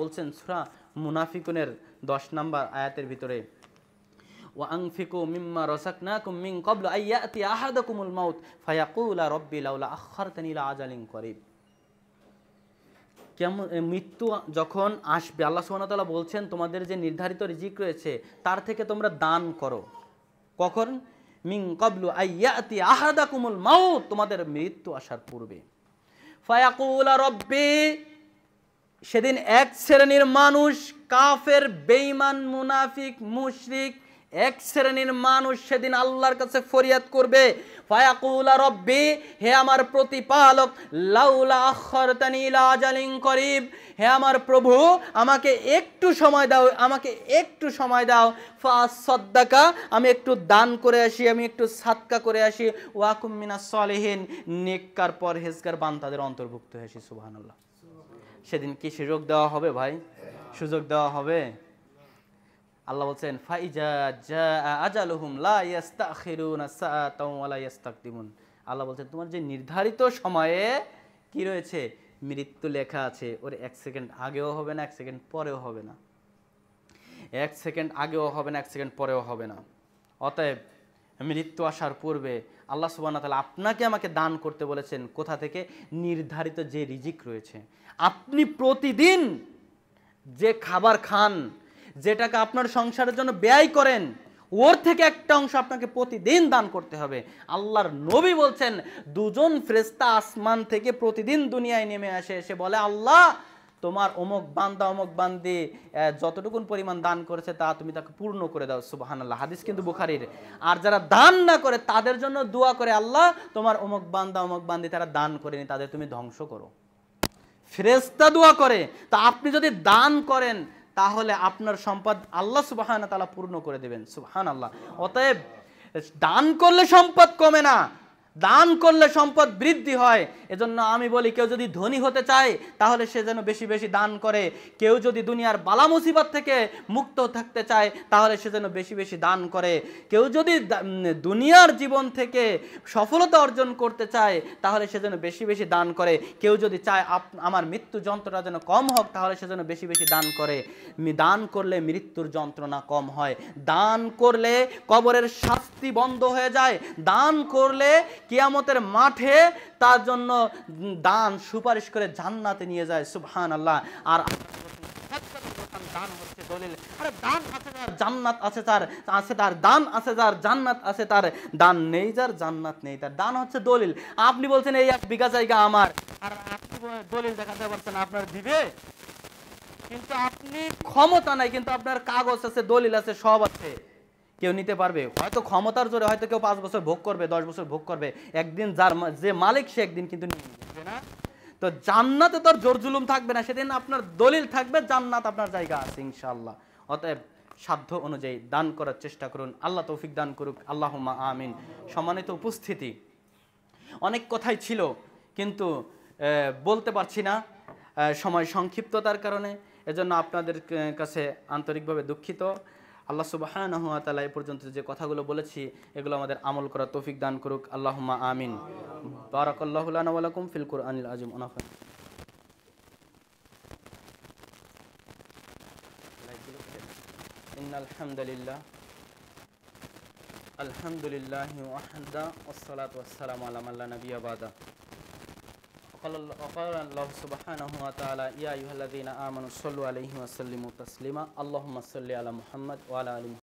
বলছেন সুরা মুনাফিকুনের দশ নম্বর আয়াতের ভিতরে ও আংফিকু মিম্মা রসাকনাকুম মিন কবল আইয়াতি আহাদাকুমুল মাউত ফায়াকুলা রব্বি লাউলা আখার তানিলা আজালিং করিব কেমন মৃত্যু যখন আসবে আল্লাহ সুবাহতাল্লাহ বলছেন তোমাদের যে নির্ধারিত রিজিক রয়েছে তার থেকে তোমরা দান করো কখন মিং কবলু আইয়াতি আহাদা কুমুল মাও তোমাদের মৃত্যু আসার পূর্বে ফায়াকুলা রব্বে সেদিন এক শ্রেণীর মানুষ কাফের বেইমান মুনাফিক মুশরিক এক শ্রেণীর মানুষ সেদিন আল্লাহর কাছে ফরিয়াদ করবে ফায়াকুলা রব্বি হে আমার প্রতিপালক লাউলা আখরতানিলা আজালিং করিব হে আমার প্রভু আমাকে একটু সময় দাও আমাকে একটু সময় দাও ফা সদ্দাকা আমি একটু দান করে আসি আমি একটু সাতকা করে আসি ওয়াকুম মিনা সলেহীন নেককার পর হেজকার বান তাদের অন্তর্ভুক্ত হয়ে আসি সুবাহানুল্লাহ সেদিন কি সুযোগ দেওয়া হবে ভাই সুযোগ দেওয়া হবে আল্লাহ বলছেন জা লা আল্লাহ বলছেন তোমার যে নির্ধারিত সময়ে কি রয়েছে মৃত্যু লেখা আছে ওর এক সেকেন্ড আগেও হবে না এক সেকেন্ড পরেও হবে না এক সেকেন্ড আগেও হবে না এক সেকেন্ড পরেও হবে না অতএব মৃত্যু আসার পূর্বে আল্লাহ সুবাহ তালা আপনাকে আমাকে দান করতে বলেছেন কোথা থেকে নির্ধারিত যে রিজিক রয়েছে আপনি প্রতিদিন যে খাবার খান যে টাকা আপনার সংসারের জন্য ব্যয় করেন ওর থেকে একটা অংশ আপনাকে প্রতিদিন দান করতে হবে আল্লাহর নবী বলছেন দুজন ফ্রেস্তা আসমান থেকে প্রতিদিন দুনিয়ায় নেমে আসে এসে বলে আল্লাহ তোমার অমুক বান্দা অমুক বান্দি যতটুকুন পরিমাণ দান করেছে তা তুমি তাকে পূর্ণ করে দাও সুবাহান আল্লাহ হাদিস কিন্তু বুখারির আর যারা দান না করে তাদের জন্য দোয়া করে আল্লাহ তোমার অমুক বান্দা অমুক বান্দি তারা দান করেনি তাদের তুমি ধ্বংস করো ফ্রেস্তা দোয়া করে তা আপনি যদি দান করেন তাহলে আপনার সম্পদ আল্লাহ সুবাহানা তালা পূর্ণ করে দেবেন সুবাহান আল্লাহ অতএব দান করলে সম্পদ কমে না দান করলে সম্পদ বৃদ্ধি হয় এজন্য আমি বলি কেউ যদি ধনী হতে চায় তাহলে সে যেন বেশি বেশি দান করে কেউ যদি দুনিয়ার বালা মুসিবত থেকে মুক্ত থাকতে চায় তাহলে সে যেন বেশি বেশি দান করে কেউ যদি দুনিয়ার জীবন থেকে সফলতা অর্জন করতে চায় তাহলে সে যেন বেশি বেশি দান করে কেউ যদি চায় আমার মৃত্যু যন্ত্রণা যেন কম হোক তাহলে সে যেন বেশি বেশি দান করে দান করলে মৃত্যুর যন্ত্রণা কম হয় দান করলে কবরের শাস্তি বন্ধ হয়ে যায় দান করলে কিয়ামতের মাঠে তার জন্য দান সুপারিশ করে জান্নাতে নিয়ে যায় সুবহান আল্লাহ আর দান হচ্ছে দলিল দান আছে জান্নাত আছে তার আছে তার দান আছে জান্নাত আছে তার দান নেই যার জান্নাত নেই তার দান হচ্ছে দলিল আপনি বলছেন এই এক বিঘা জায়গা আমার আর আপনি দলিল দেখাতে পারছেন আপনার দিবে কিন্তু আপনি ক্ষমতা নাই কিন্তু আপনার কাগজ আছে দলিল আছে সব আছে কেউ নিতে পারবে হয়তো ক্ষমতার জোরে হয়তো কেউ পাঁচ বছর ভোগ করবে দশ বছর ভোগ করবে একদিন যার যে মালিক সে একদিন কিন্তু নিয়ে না তো জান্নাতে তোর জোর জুলুম থাকবে না সেদিন আপনার দলিল থাকবে জান্নাত আপনার জায়গা আছে ইনশাল্লাহ অতএব সাধ্য অনুযায়ী দান করার চেষ্টা করুন আল্লাহ তৌফিক দান করুক আল্লাহ আমিন সম্মানিত উপস্থিতি অনেক কথাই ছিল কিন্তু বলতে পারছি না সময় সংক্ষিপ্ততার কারণে এজন্য আপনাদের কাছে আন্তরিকভাবে দুঃখিত আল্লাহ সুবাহান তালা এ পর্যন্ত যে কথাগুলো বলেছি এগুলো আমাদের আমল করা তৌফিক দান করুক আল্লাহ আমিন বারাকাল্লাহুল্লাহ ফিলকুর আনিল আজম আলহামদুলিল্লাহ আলহামদুলিল্লাহ والصلاة والسلام على من لا نبي بعده وقال وقال الله سبحانه وتعالى يا أيها الذين آمنوا صلوا عليه وسلموا تسليما اللهم صل على محمد وعلى آل محمد